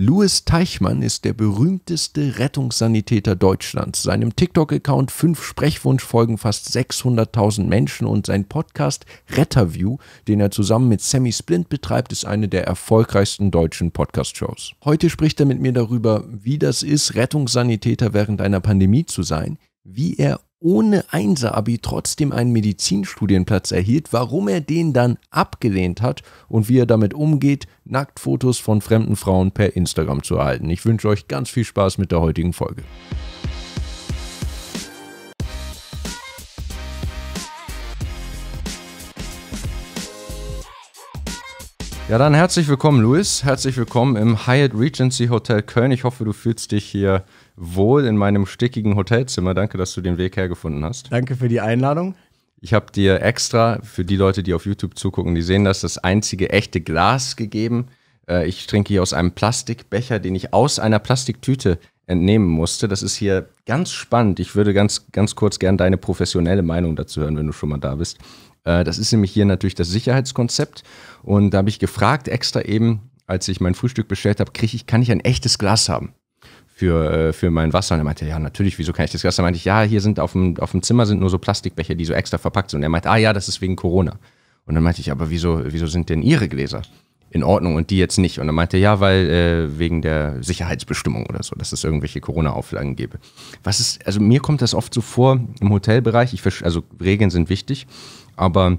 Louis Teichmann ist der berühmteste Rettungssanitäter Deutschlands. Seinem TikTok-Account fünf Sprechwunsch folgen fast 600.000 Menschen und sein Podcast Retterview, den er zusammen mit Sammy Splint betreibt, ist eine der erfolgreichsten deutschen Podcast-Shows. Heute spricht er mit mir darüber, wie das ist, Rettungssanitäter während einer Pandemie zu sein, wie er ohne Einser-Abi trotzdem einen Medizinstudienplatz erhielt, warum er den dann abgelehnt hat und wie er damit umgeht, Nacktfotos von fremden Frauen per Instagram zu erhalten. Ich wünsche euch ganz viel Spaß mit der heutigen Folge. Ja, dann herzlich willkommen, Luis. Herzlich willkommen im Hyatt Regency Hotel Köln. Ich hoffe, du fühlst dich hier wohl in meinem stickigen Hotelzimmer. Danke, dass du den Weg hergefunden hast. Danke für die Einladung. Ich habe dir extra, für die Leute, die auf YouTube zugucken, die sehen das, das einzige echte Glas gegeben. Äh, ich trinke hier aus einem Plastikbecher, den ich aus einer Plastiktüte entnehmen musste. Das ist hier ganz spannend. Ich würde ganz, ganz kurz gern deine professionelle Meinung dazu hören, wenn du schon mal da bist. Äh, das ist nämlich hier natürlich das Sicherheitskonzept. Und da habe ich gefragt, extra eben, als ich mein Frühstück bestellt habe, kriege ich, kann ich ein echtes Glas haben? für, äh, für mein Wasser. Und er meinte, ja, natürlich, wieso kann ich das Wasser? meinte ich, ja, hier sind auf dem, auf dem Zimmer sind nur so Plastikbecher, die so extra verpackt sind. Und er meinte, ah ja, das ist wegen Corona. Und dann meinte ich, aber wieso, wieso sind denn Ihre Gläser in Ordnung und die jetzt nicht? Und er meinte, ja, weil äh, wegen der Sicherheitsbestimmung oder so, dass es irgendwelche Corona-Auflagen gäbe. Was ist, also mir kommt das oft so vor im Hotelbereich, ich, also Regeln sind wichtig, aber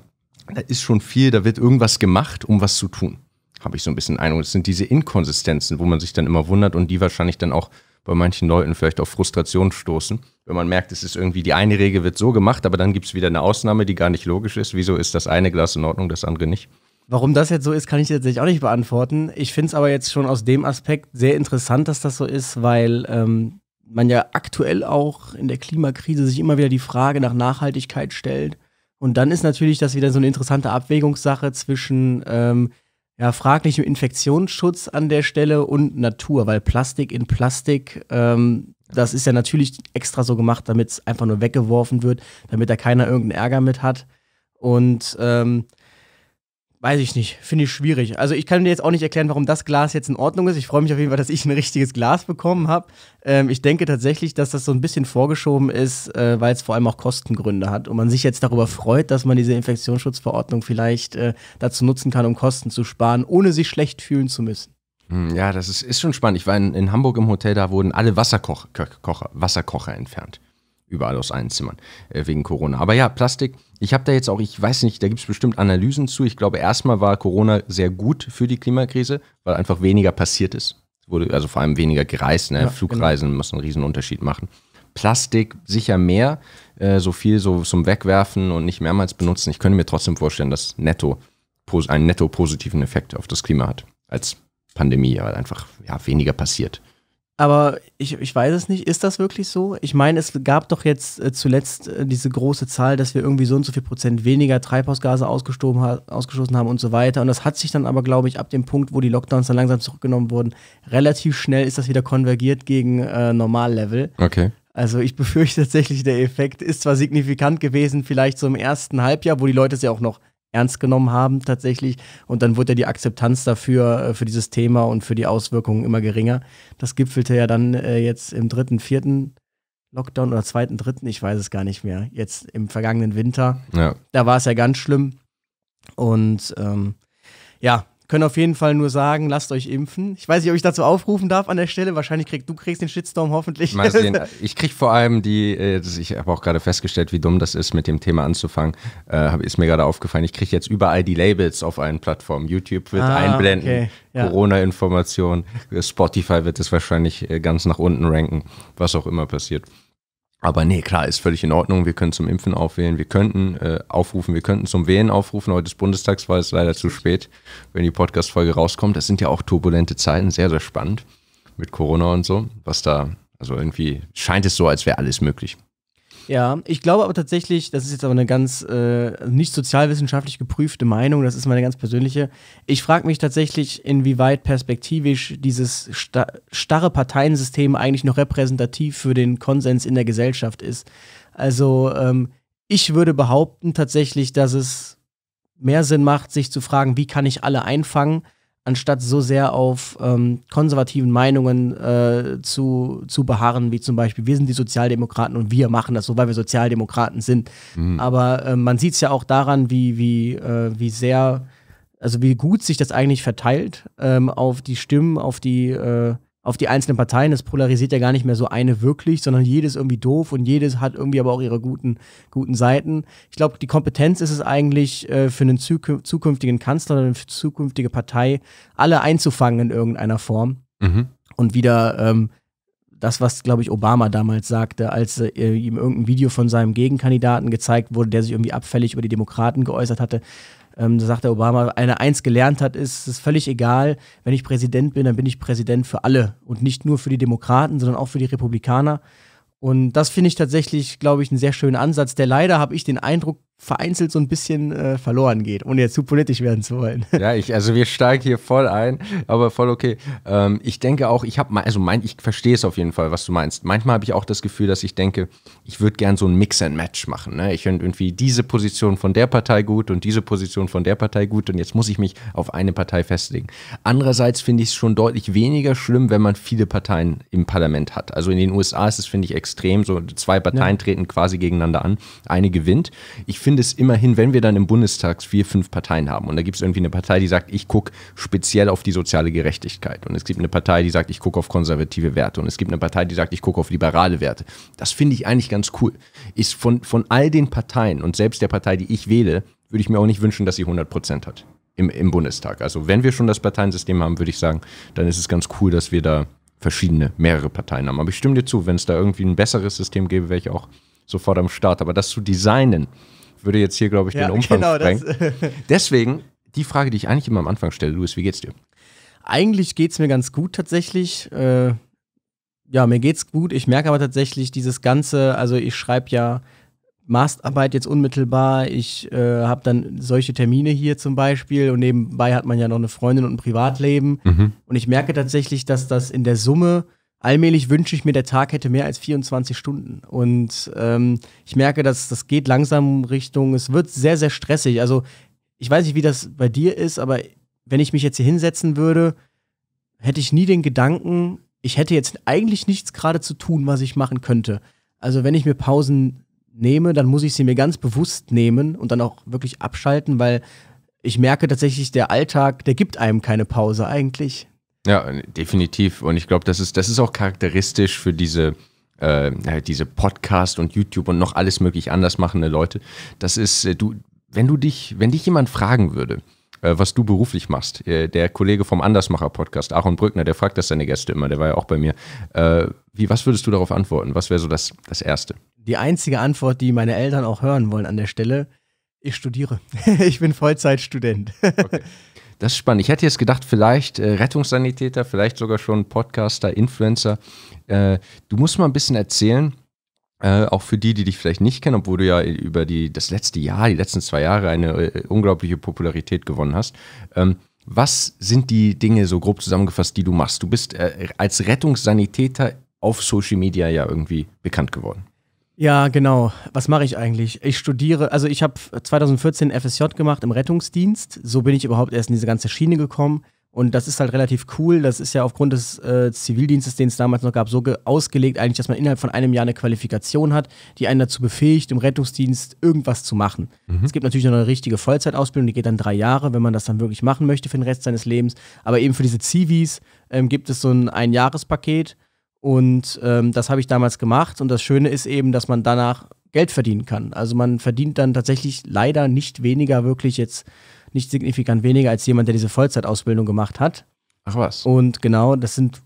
da ist schon viel, da wird irgendwas gemacht, um was zu tun. Habe ich so ein bisschen Eindruck. Es sind diese Inkonsistenzen, wo man sich dann immer wundert und die wahrscheinlich dann auch bei manchen Leuten vielleicht auf Frustration stoßen, wenn man merkt, es ist irgendwie die eine Regel wird so gemacht, aber dann gibt es wieder eine Ausnahme, die gar nicht logisch ist. Wieso ist das eine Glas in Ordnung, das andere nicht? Warum das jetzt so ist, kann ich jetzt auch nicht beantworten. Ich finde es aber jetzt schon aus dem Aspekt sehr interessant, dass das so ist, weil ähm, man ja aktuell auch in der Klimakrise sich immer wieder die Frage nach Nachhaltigkeit stellt. Und dann ist natürlich das wieder so eine interessante Abwägungssache zwischen, ähm, ja, fraglich im Infektionsschutz an der Stelle und Natur, weil Plastik in Plastik, ähm, das ist ja natürlich extra so gemacht, damit es einfach nur weggeworfen wird, damit da keiner irgendeinen Ärger mit hat. Und ähm, Weiß ich nicht, finde ich schwierig. Also ich kann dir jetzt auch nicht erklären, warum das Glas jetzt in Ordnung ist. Ich freue mich auf jeden Fall, dass ich ein richtiges Glas bekommen habe. Ähm, ich denke tatsächlich, dass das so ein bisschen vorgeschoben ist, äh, weil es vor allem auch Kostengründe hat und man sich jetzt darüber freut, dass man diese Infektionsschutzverordnung vielleicht äh, dazu nutzen kann, um Kosten zu sparen, ohne sich schlecht fühlen zu müssen. Hm, ja, das ist, ist schon spannend. Ich war in, in Hamburg im Hotel, da wurden alle Wasserkocher, Wasserkocher entfernt. Überall aus allen Zimmern äh, wegen Corona. Aber ja, Plastik ich habe da jetzt auch, ich weiß nicht, da gibt es bestimmt Analysen zu. Ich glaube, erstmal war Corona sehr gut für die Klimakrise, weil einfach weniger passiert ist. Es Wurde also vor allem weniger gereist. Ne? Ja, Flugreisen genau. müssen einen riesen Unterschied machen. Plastik sicher mehr, äh, so viel so zum Wegwerfen und nicht mehrmals benutzen. Ich könnte mir trotzdem vorstellen, dass netto einen netto positiven Effekt auf das Klima hat als Pandemie, weil einfach ja, weniger passiert. Aber ich, ich weiß es nicht. Ist das wirklich so? Ich meine, es gab doch jetzt äh, zuletzt äh, diese große Zahl, dass wir irgendwie so und so viel Prozent weniger Treibhausgase ausgestoßen, ausgestoßen haben und so weiter. Und das hat sich dann aber, glaube ich, ab dem Punkt, wo die Lockdowns dann langsam zurückgenommen wurden, relativ schnell ist das wieder konvergiert gegen äh, Normallevel. Okay. Also ich befürchte tatsächlich, der Effekt ist zwar signifikant gewesen, vielleicht so im ersten Halbjahr, wo die Leute es ja auch noch ernst genommen haben tatsächlich. Und dann wurde ja die Akzeptanz dafür, äh, für dieses Thema und für die Auswirkungen immer geringer. Das gipfelte ja dann äh, jetzt im dritten, vierten Lockdown oder zweiten, dritten, ich weiß es gar nicht mehr, jetzt im vergangenen Winter. Ja. Da war es ja ganz schlimm. Und ähm, ja, können auf jeden Fall nur sagen, lasst euch impfen. Ich weiß nicht, ob ich dazu aufrufen darf an der Stelle. Wahrscheinlich kriegst du kriegst den Shitstorm hoffentlich. Mal sehen. Ich krieg vor allem die, äh, ich habe auch gerade festgestellt, wie dumm das ist, mit dem Thema anzufangen. Äh, ist mir gerade aufgefallen. Ich kriege jetzt überall die Labels auf allen Plattformen. YouTube wird ah, einblenden, okay. ja. corona information äh, Spotify wird es wahrscheinlich ganz nach unten ranken, was auch immer passiert. Aber nee, klar, ist völlig in Ordnung. Wir können zum Impfen aufwählen. Wir könnten äh, aufrufen, wir könnten zum Wählen aufrufen. Heute ist Bundestagswahl, ist leider zu spät, wenn die Podcast-Folge rauskommt. Das sind ja auch turbulente Zeiten, sehr, sehr spannend mit Corona und so. Was da, also irgendwie scheint es so, als wäre alles möglich. Ja, ich glaube aber tatsächlich, das ist jetzt aber eine ganz äh, nicht sozialwissenschaftlich geprüfte Meinung, das ist meine ganz persönliche. Ich frage mich tatsächlich, inwieweit perspektivisch dieses sta starre Parteiensystem eigentlich noch repräsentativ für den Konsens in der Gesellschaft ist. Also ähm, ich würde behaupten tatsächlich, dass es mehr Sinn macht, sich zu fragen, wie kann ich alle einfangen, anstatt so sehr auf ähm, konservativen Meinungen äh, zu, zu beharren, wie zum Beispiel, wir sind die Sozialdemokraten und wir machen das so, weil wir Sozialdemokraten sind. Mhm. Aber äh, man sieht es ja auch daran, wie, wie, äh, wie sehr, also wie gut sich das eigentlich verteilt ähm, auf die Stimmen, auf die äh, auf die einzelnen Parteien. Das polarisiert ja gar nicht mehr so eine wirklich, sondern jedes irgendwie doof und jedes hat irgendwie aber auch ihre guten, guten Seiten. Ich glaube, die Kompetenz ist es eigentlich äh, für einen zukünftigen Kanzler oder eine zukünftige Partei, alle einzufangen in irgendeiner Form mhm. und wieder ähm, das, was, glaube ich, Obama damals sagte, als äh, ihm irgendein Video von seinem Gegenkandidaten gezeigt wurde, der sich irgendwie abfällig über die Demokraten geäußert hatte, ähm, da sagt der Obama, einer eins gelernt hat, ist es völlig egal, wenn ich Präsident bin, dann bin ich Präsident für alle und nicht nur für die Demokraten, sondern auch für die Republikaner. Und das finde ich tatsächlich, glaube ich, einen sehr schönen Ansatz. Der leider habe ich den Eindruck vereinzelt so ein bisschen äh, verloren geht, ohne jetzt zu politisch werden zu wollen. Ja, ich, also wir steigen hier voll ein, aber voll okay. Ähm, ich denke auch, ich habe, also mein, ich verstehe es auf jeden Fall, was du meinst. Manchmal habe ich auch das Gefühl, dass ich denke, ich würde gern so ein Mix and Match machen. Ne? Ich finde irgendwie diese Position von der Partei gut und diese Position von der Partei gut und jetzt muss ich mich auf eine Partei festlegen. Andererseits finde ich es schon deutlich weniger schlimm, wenn man viele Parteien im Parlament hat. Also in den USA ist es, finde ich, extrem. So zwei Parteien ja. treten quasi gegeneinander an, eine gewinnt. Ich finde finde es immerhin, wenn wir dann im Bundestag vier, fünf Parteien haben und da gibt es irgendwie eine Partei, die sagt, ich gucke speziell auf die soziale Gerechtigkeit und es gibt eine Partei, die sagt, ich gucke auf konservative Werte und es gibt eine Partei, die sagt, ich gucke auf liberale Werte. Das finde ich eigentlich ganz cool. Ist von, von all den Parteien und selbst der Partei, die ich wähle, würde ich mir auch nicht wünschen, dass sie 100 Prozent hat im, im Bundestag. Also wenn wir schon das Parteiensystem haben, würde ich sagen, dann ist es ganz cool, dass wir da verschiedene, mehrere Parteien haben. Aber ich stimme dir zu, wenn es da irgendwie ein besseres System gäbe, wäre ich auch sofort am Start. Aber das zu designen, würde jetzt hier, glaube ich, den Umfang genau, sprengen. Deswegen die Frage, die ich eigentlich immer am Anfang stelle, Luis, wie geht's dir? Eigentlich geht's mir ganz gut tatsächlich. Äh, ja, mir geht's gut. Ich merke aber tatsächlich dieses Ganze, also ich schreibe ja Masterarbeit jetzt unmittelbar. Ich äh, habe dann solche Termine hier zum Beispiel und nebenbei hat man ja noch eine Freundin und ein Privatleben. Mhm. Und ich merke tatsächlich, dass das in der Summe allmählich wünsche ich mir, der Tag hätte mehr als 24 Stunden. Und ähm, ich merke, dass das geht langsam Richtung, es wird sehr, sehr stressig. Also ich weiß nicht, wie das bei dir ist, aber wenn ich mich jetzt hier hinsetzen würde, hätte ich nie den Gedanken, ich hätte jetzt eigentlich nichts gerade zu tun, was ich machen könnte. Also wenn ich mir Pausen nehme, dann muss ich sie mir ganz bewusst nehmen und dann auch wirklich abschalten, weil ich merke tatsächlich, der Alltag, der gibt einem keine Pause eigentlich. Ja, definitiv. Und ich glaube, das ist, das ist auch charakteristisch für diese, äh, halt diese Podcast und YouTube und noch alles möglich anders machende Leute. Das ist, äh, du, wenn du dich, wenn dich jemand fragen würde, äh, was du beruflich machst, äh, der Kollege vom Andersmacher-Podcast, Aaron Brückner, der fragt das seine Gäste immer, der war ja auch bei mir. Äh, wie, was würdest du darauf antworten? Was wäre so das, das Erste? Die einzige Antwort, die meine Eltern auch hören wollen an der Stelle, ich studiere. ich bin Vollzeitstudent. Okay. Das ist spannend. Ich hätte jetzt gedacht, vielleicht äh, Rettungssanitäter, vielleicht sogar schon Podcaster, Influencer. Äh, du musst mal ein bisschen erzählen, äh, auch für die, die dich vielleicht nicht kennen, obwohl du ja über die, das letzte Jahr, die letzten zwei Jahre eine äh, unglaubliche Popularität gewonnen hast. Ähm, was sind die Dinge so grob zusammengefasst, die du machst? Du bist äh, als Rettungssanitäter auf Social Media ja irgendwie bekannt geworden. Ja, genau. Was mache ich eigentlich? Ich studiere, also ich habe 2014 FSJ gemacht im Rettungsdienst. So bin ich überhaupt erst in diese ganze Schiene gekommen. Und das ist halt relativ cool. Das ist ja aufgrund des äh, Zivildienstes, den es damals noch gab, so ausgelegt eigentlich, dass man innerhalb von einem Jahr eine Qualifikation hat, die einen dazu befähigt, im Rettungsdienst irgendwas zu machen. Mhm. Es gibt natürlich noch eine richtige Vollzeitausbildung, die geht dann drei Jahre, wenn man das dann wirklich machen möchte für den Rest seines Lebens. Aber eben für diese Zivis ähm, gibt es so ein Einjahrespaket. Und ähm, das habe ich damals gemacht. Und das Schöne ist eben, dass man danach Geld verdienen kann. Also man verdient dann tatsächlich leider nicht weniger, wirklich jetzt nicht signifikant weniger als jemand, der diese Vollzeitausbildung gemacht hat. Ach was. Und genau, das sind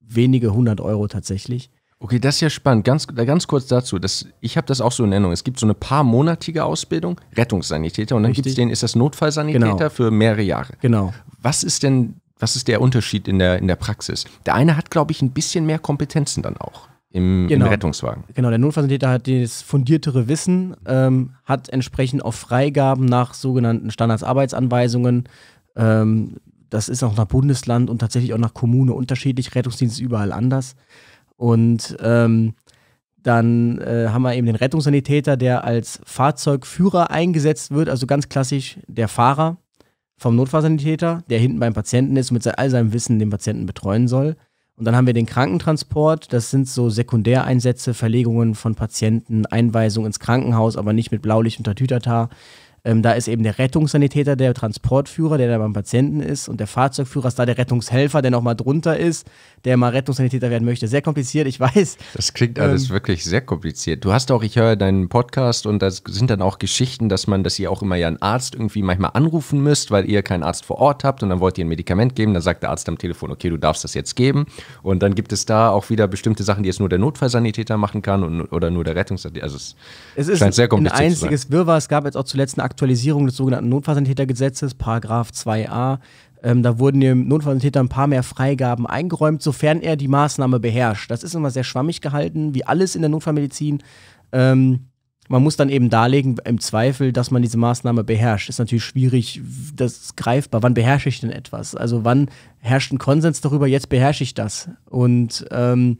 wenige hundert Euro tatsächlich. Okay, das ist ja spannend. Ganz, ganz kurz dazu. Das, ich habe das auch so in Erinnerung. Es gibt so eine paarmonatige Ausbildung, Rettungssanitäter, und dann gibt es den, ist das Notfallsanitäter genau. für mehrere Jahre. Genau. Was ist denn was ist der Unterschied in der, in der Praxis? Der eine hat, glaube ich, ein bisschen mehr Kompetenzen dann auch. Im, genau. im Rettungswagen. Genau, der Notfallsanitäter hat das fundiertere Wissen, ähm, hat entsprechend auch Freigaben nach sogenannten Standardsarbeitsanweisungen. Ähm, das ist auch nach Bundesland und tatsächlich auch nach Kommune unterschiedlich. Rettungsdienst ist überall anders. Und ähm, dann äh, haben wir eben den Rettungssanitäter, der als Fahrzeugführer eingesetzt wird, also ganz klassisch der Fahrer vom Notfallsanitäter, der hinten beim Patienten ist und mit all seinem Wissen den Patienten betreuen soll. Und dann haben wir den Krankentransport, das sind so Sekundäreinsätze, Verlegungen von Patienten, Einweisungen ins Krankenhaus, aber nicht mit Blaulicht und Tatütata, ähm, da ist eben der Rettungssanitäter der Transportführer, der da beim Patienten ist, und der Fahrzeugführer ist da der Rettungshelfer, der nochmal drunter ist, der mal Rettungssanitäter werden möchte. Sehr kompliziert, ich weiß. Das klingt alles ähm, wirklich sehr kompliziert. Du hast auch, ich höre deinen Podcast und da sind dann auch Geschichten, dass man, dass ihr auch immer ja einen Arzt irgendwie manchmal anrufen müsst, weil ihr keinen Arzt vor Ort habt und dann wollt ihr ein Medikament geben, dann sagt der Arzt am Telefon, okay, du darfst das jetzt geben. Und dann gibt es da auch wieder bestimmte Sachen, die jetzt nur der Notfallsanitäter machen kann und, oder nur der Rettungssanitäter. Also es, es ist scheint sehr kompliziert ein einziges Wirrwarr. Es gab jetzt auch zuletzt eine Aktualisierung des sogenannten Notfallsanitätergesetzes, Paragraph 2a. Ähm, da wurden dem Notfallsanitäter ein paar mehr Freigaben eingeräumt, sofern er die Maßnahme beherrscht. Das ist immer sehr schwammig gehalten, wie alles in der Notfallmedizin. Ähm, man muss dann eben darlegen, im Zweifel, dass man diese Maßnahme beherrscht. Ist natürlich schwierig, das ist greifbar. Wann beherrsche ich denn etwas? Also wann herrscht ein Konsens darüber, jetzt beherrsche ich das? Und ähm,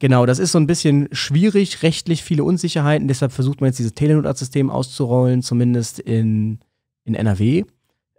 Genau, das ist so ein bisschen schwierig, rechtlich viele Unsicherheiten. Deshalb versucht man jetzt dieses Telenotarzt-System auszurollen, zumindest in, in NRW.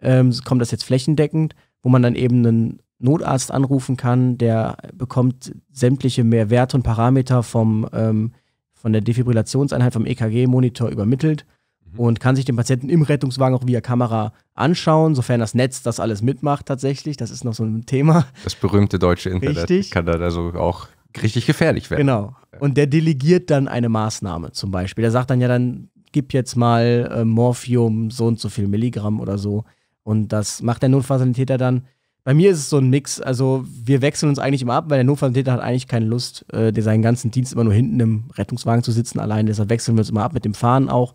Ähm, kommt das jetzt flächendeckend, wo man dann eben einen Notarzt anrufen kann, der bekommt sämtliche Mehrwerte und Parameter vom, ähm, von der Defibrillationseinheit vom EKG-Monitor übermittelt mhm. und kann sich den Patienten im Rettungswagen auch via Kamera anschauen, sofern das Netz das alles mitmacht tatsächlich. Das ist noch so ein Thema. Das berühmte deutsche Internet Richtig. kann da also auch richtig gefährlich werden. Genau. Und der delegiert dann eine Maßnahme zum Beispiel. Der sagt dann ja dann, gib jetzt mal äh, Morphium so und so viel Milligramm oder so. Und das macht der Notfallsanitäter dann. Bei mir ist es so ein Mix. Also wir wechseln uns eigentlich immer ab, weil der Notfallsanitäter hat eigentlich keine Lust, äh, seinen ganzen Dienst immer nur hinten im Rettungswagen zu sitzen allein. Deshalb wechseln wir uns immer ab mit dem Fahren auch.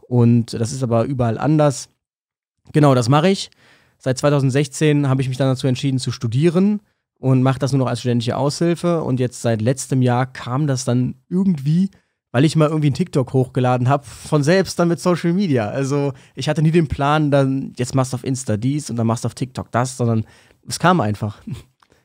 Und das ist aber überall anders. Genau, das mache ich. Seit 2016 habe ich mich dann dazu entschieden zu studieren und mache das nur noch als studentische Aushilfe. Und jetzt seit letztem Jahr kam das dann irgendwie, weil ich mal irgendwie einen TikTok hochgeladen habe, von selbst dann mit Social Media. Also ich hatte nie den Plan, dann jetzt machst du auf Insta dies und dann machst du auf TikTok das, sondern es kam einfach.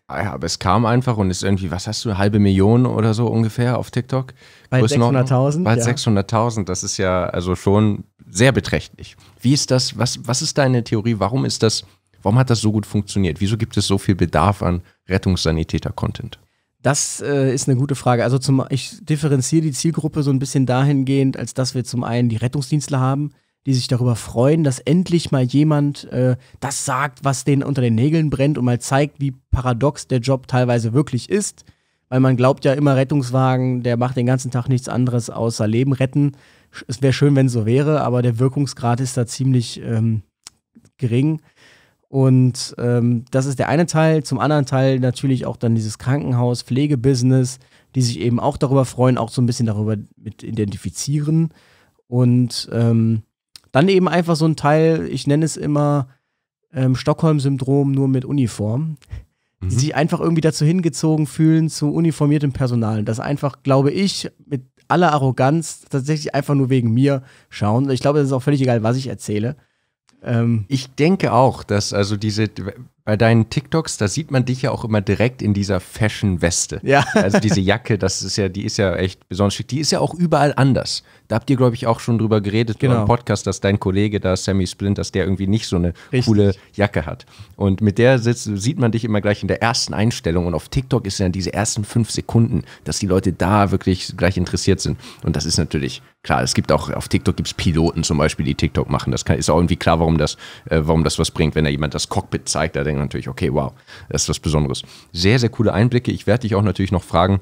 Ah ja, aber es kam einfach und ist irgendwie, was hast du, eine halbe Million oder so ungefähr auf Tiktok? Bei 600.000. Bei ja. 600.000, das ist ja also schon sehr beträchtlich. Wie ist das, was, was ist deine Theorie, warum ist das Warum hat das so gut funktioniert? Wieso gibt es so viel Bedarf an Rettungssanitäter-Content? Das äh, ist eine gute Frage. Also zum, ich differenziere die Zielgruppe so ein bisschen dahingehend, als dass wir zum einen die Rettungsdienstler haben, die sich darüber freuen, dass endlich mal jemand äh, das sagt, was denen unter den Nägeln brennt und mal zeigt, wie paradox der Job teilweise wirklich ist. Weil man glaubt ja immer, Rettungswagen, der macht den ganzen Tag nichts anderes außer Leben retten. Es wäre schön, wenn es so wäre, aber der Wirkungsgrad ist da ziemlich ähm, gering. Und ähm, das ist der eine Teil. Zum anderen Teil natürlich auch dann dieses Krankenhaus, Pflegebusiness, die sich eben auch darüber freuen, auch so ein bisschen darüber mit identifizieren. Und ähm, dann eben einfach so ein Teil, ich nenne es immer ähm, Stockholm-Syndrom nur mit Uniform, mhm. die sich einfach irgendwie dazu hingezogen fühlen zu uniformiertem Personal. Das einfach, glaube ich, mit aller Arroganz tatsächlich einfach nur wegen mir schauen. Ich glaube, es ist auch völlig egal, was ich erzähle. Ähm, ich denke auch, dass also diese, bei deinen TikToks, da sieht man dich ja auch immer direkt in dieser Fashion-Weste. Ja. Also diese Jacke, das ist ja, die ist ja echt besonders schick. Die ist ja auch überall anders. Da habt ihr, glaube ich, auch schon drüber geredet genau. im Podcast, dass dein Kollege da, Sammy Splint, dass der irgendwie nicht so eine Richtig. coole Jacke hat. Und mit der sitzt, sieht man dich immer gleich in der ersten Einstellung. Und auf TikTok ist ja diese ersten fünf Sekunden, dass die Leute da wirklich gleich interessiert sind. Und das ist natürlich klar, es gibt auch auf TikTok gibt's Piloten zum Beispiel, die TikTok machen. Das kann, ist auch irgendwie klar, warum das, äh, warum das was bringt. Wenn da jemand das Cockpit zeigt, da denkt man natürlich, okay, wow, das ist was Besonderes. Sehr, sehr coole Einblicke. Ich werde dich auch natürlich noch fragen,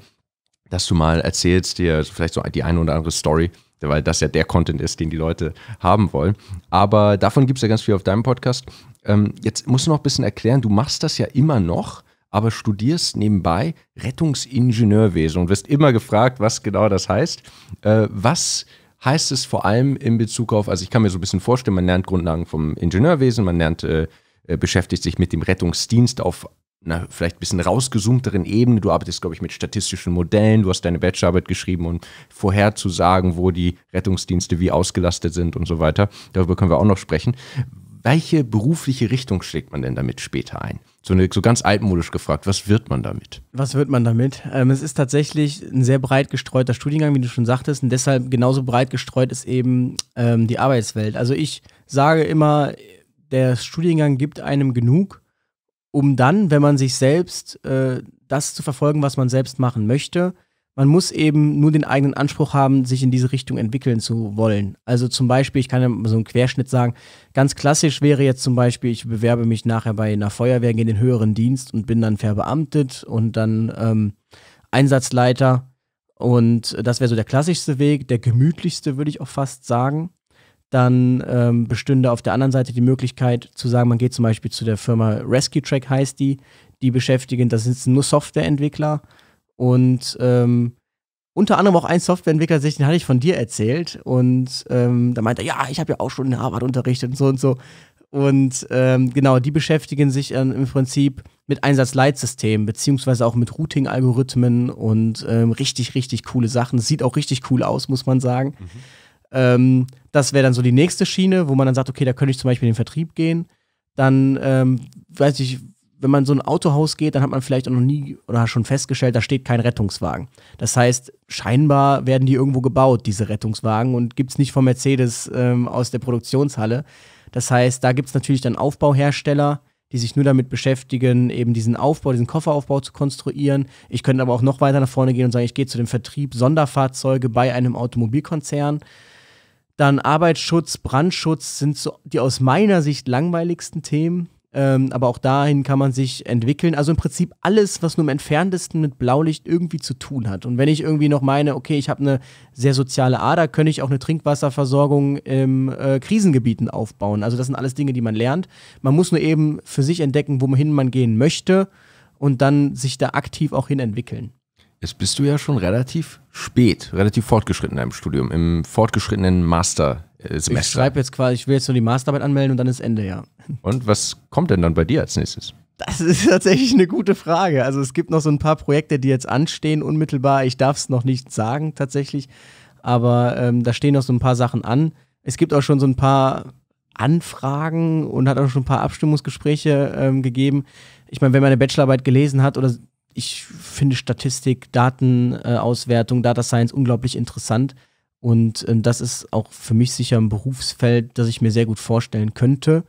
dass du mal erzählst dir vielleicht so die eine oder andere Story, weil das ja der Content ist, den die Leute haben wollen. Aber davon gibt es ja ganz viel auf deinem Podcast. Ähm, jetzt musst du noch ein bisschen erklären, du machst das ja immer noch, aber studierst nebenbei Rettungsingenieurwesen und wirst immer gefragt, was genau das heißt. Äh, was heißt es vor allem in Bezug auf, also ich kann mir so ein bisschen vorstellen, man lernt Grundlagen vom Ingenieurwesen, man lernt, äh, äh beschäftigt sich mit dem Rettungsdienst auf einer vielleicht ein bisschen rausgezoomteren Ebene. Du arbeitest, glaube ich, mit statistischen Modellen, du hast deine Bachelorarbeit geschrieben, um vorherzusagen, wo die Rettungsdienste wie ausgelastet sind und so weiter. Darüber können wir auch noch sprechen. Welche berufliche Richtung schlägt man denn damit später ein? So, eine, so ganz altmodisch gefragt, was wird man damit? Was wird man damit? Ähm, es ist tatsächlich ein sehr breit gestreuter Studiengang, wie du schon sagtest, und deshalb genauso breit gestreut ist eben ähm, die Arbeitswelt. Also ich sage immer, der Studiengang gibt einem genug, um dann, wenn man sich selbst äh, das zu verfolgen, was man selbst machen möchte, man muss eben nur den eigenen Anspruch haben, sich in diese Richtung entwickeln zu wollen. Also zum Beispiel, ich kann ja mal so einen Querschnitt sagen, ganz klassisch wäre jetzt zum Beispiel, ich bewerbe mich nachher bei einer Feuerwehr, gehe in den höheren Dienst und bin dann verbeamtet und dann ähm, Einsatzleiter. Und das wäre so der klassischste Weg, der gemütlichste, würde ich auch fast sagen dann ähm, bestünde auf der anderen Seite die Möglichkeit zu sagen, man geht zum Beispiel zu der Firma Rescue Track heißt die, die beschäftigen, das sind nur Softwareentwickler und ähm, unter anderem auch ein Softwareentwickler, den hatte ich von dir erzählt und ähm, da meinte er, ja, ich habe ja auch schon in Harvard unterrichtet und so und so. Und ähm, genau, die beschäftigen sich ähm, im Prinzip mit Einsatzleitsystemen, beziehungsweise auch mit Routing-Algorithmen und ähm, richtig, richtig coole Sachen. Sieht auch richtig cool aus, muss man sagen. Mhm. Ähm, das wäre dann so die nächste Schiene, wo man dann sagt, okay, da könnte ich zum Beispiel in den Vertrieb gehen. Dann, ähm, weiß ich, wenn man so ein Autohaus geht, dann hat man vielleicht auch noch nie oder schon festgestellt, da steht kein Rettungswagen. Das heißt, scheinbar werden die irgendwo gebaut, diese Rettungswagen, und gibt es nicht von Mercedes ähm, aus der Produktionshalle. Das heißt, da gibt es natürlich dann Aufbauhersteller, die sich nur damit beschäftigen, eben diesen Aufbau, diesen Kofferaufbau zu konstruieren. Ich könnte aber auch noch weiter nach vorne gehen und sagen, ich gehe zu dem Vertrieb Sonderfahrzeuge bei einem Automobilkonzern. Dann Arbeitsschutz, Brandschutz sind so die aus meiner Sicht langweiligsten Themen. Ähm, aber auch dahin kann man sich entwickeln. Also im Prinzip alles, was nur im entferntesten mit Blaulicht irgendwie zu tun hat. Und wenn ich irgendwie noch meine, okay, ich habe eine sehr soziale Ader, könnte ich auch eine Trinkwasserversorgung im äh, Krisengebieten aufbauen. Also das sind alles Dinge, die man lernt. Man muss nur eben für sich entdecken, wohin man gehen möchte und dann sich da aktiv auch hin entwickeln. Jetzt bist du ja schon relativ spät, relativ fortgeschritten im Studium, im fortgeschrittenen Master-Semester. Äh, ich schreibe jetzt quasi, ich will jetzt nur die Masterarbeit anmelden und dann ist Ende, ja. Und was kommt denn dann bei dir als nächstes? Das ist tatsächlich eine gute Frage. Also es gibt noch so ein paar Projekte, die jetzt anstehen unmittelbar. Ich darf es noch nicht sagen tatsächlich, aber ähm, da stehen noch so ein paar Sachen an. Es gibt auch schon so ein paar Anfragen und hat auch schon ein paar Abstimmungsgespräche ähm, gegeben. Ich meine, wenn man eine Bachelorarbeit gelesen hat oder ich finde Statistik, Datenauswertung, Data Science unglaublich interessant. Und ähm, das ist auch für mich sicher ein Berufsfeld, das ich mir sehr gut vorstellen könnte.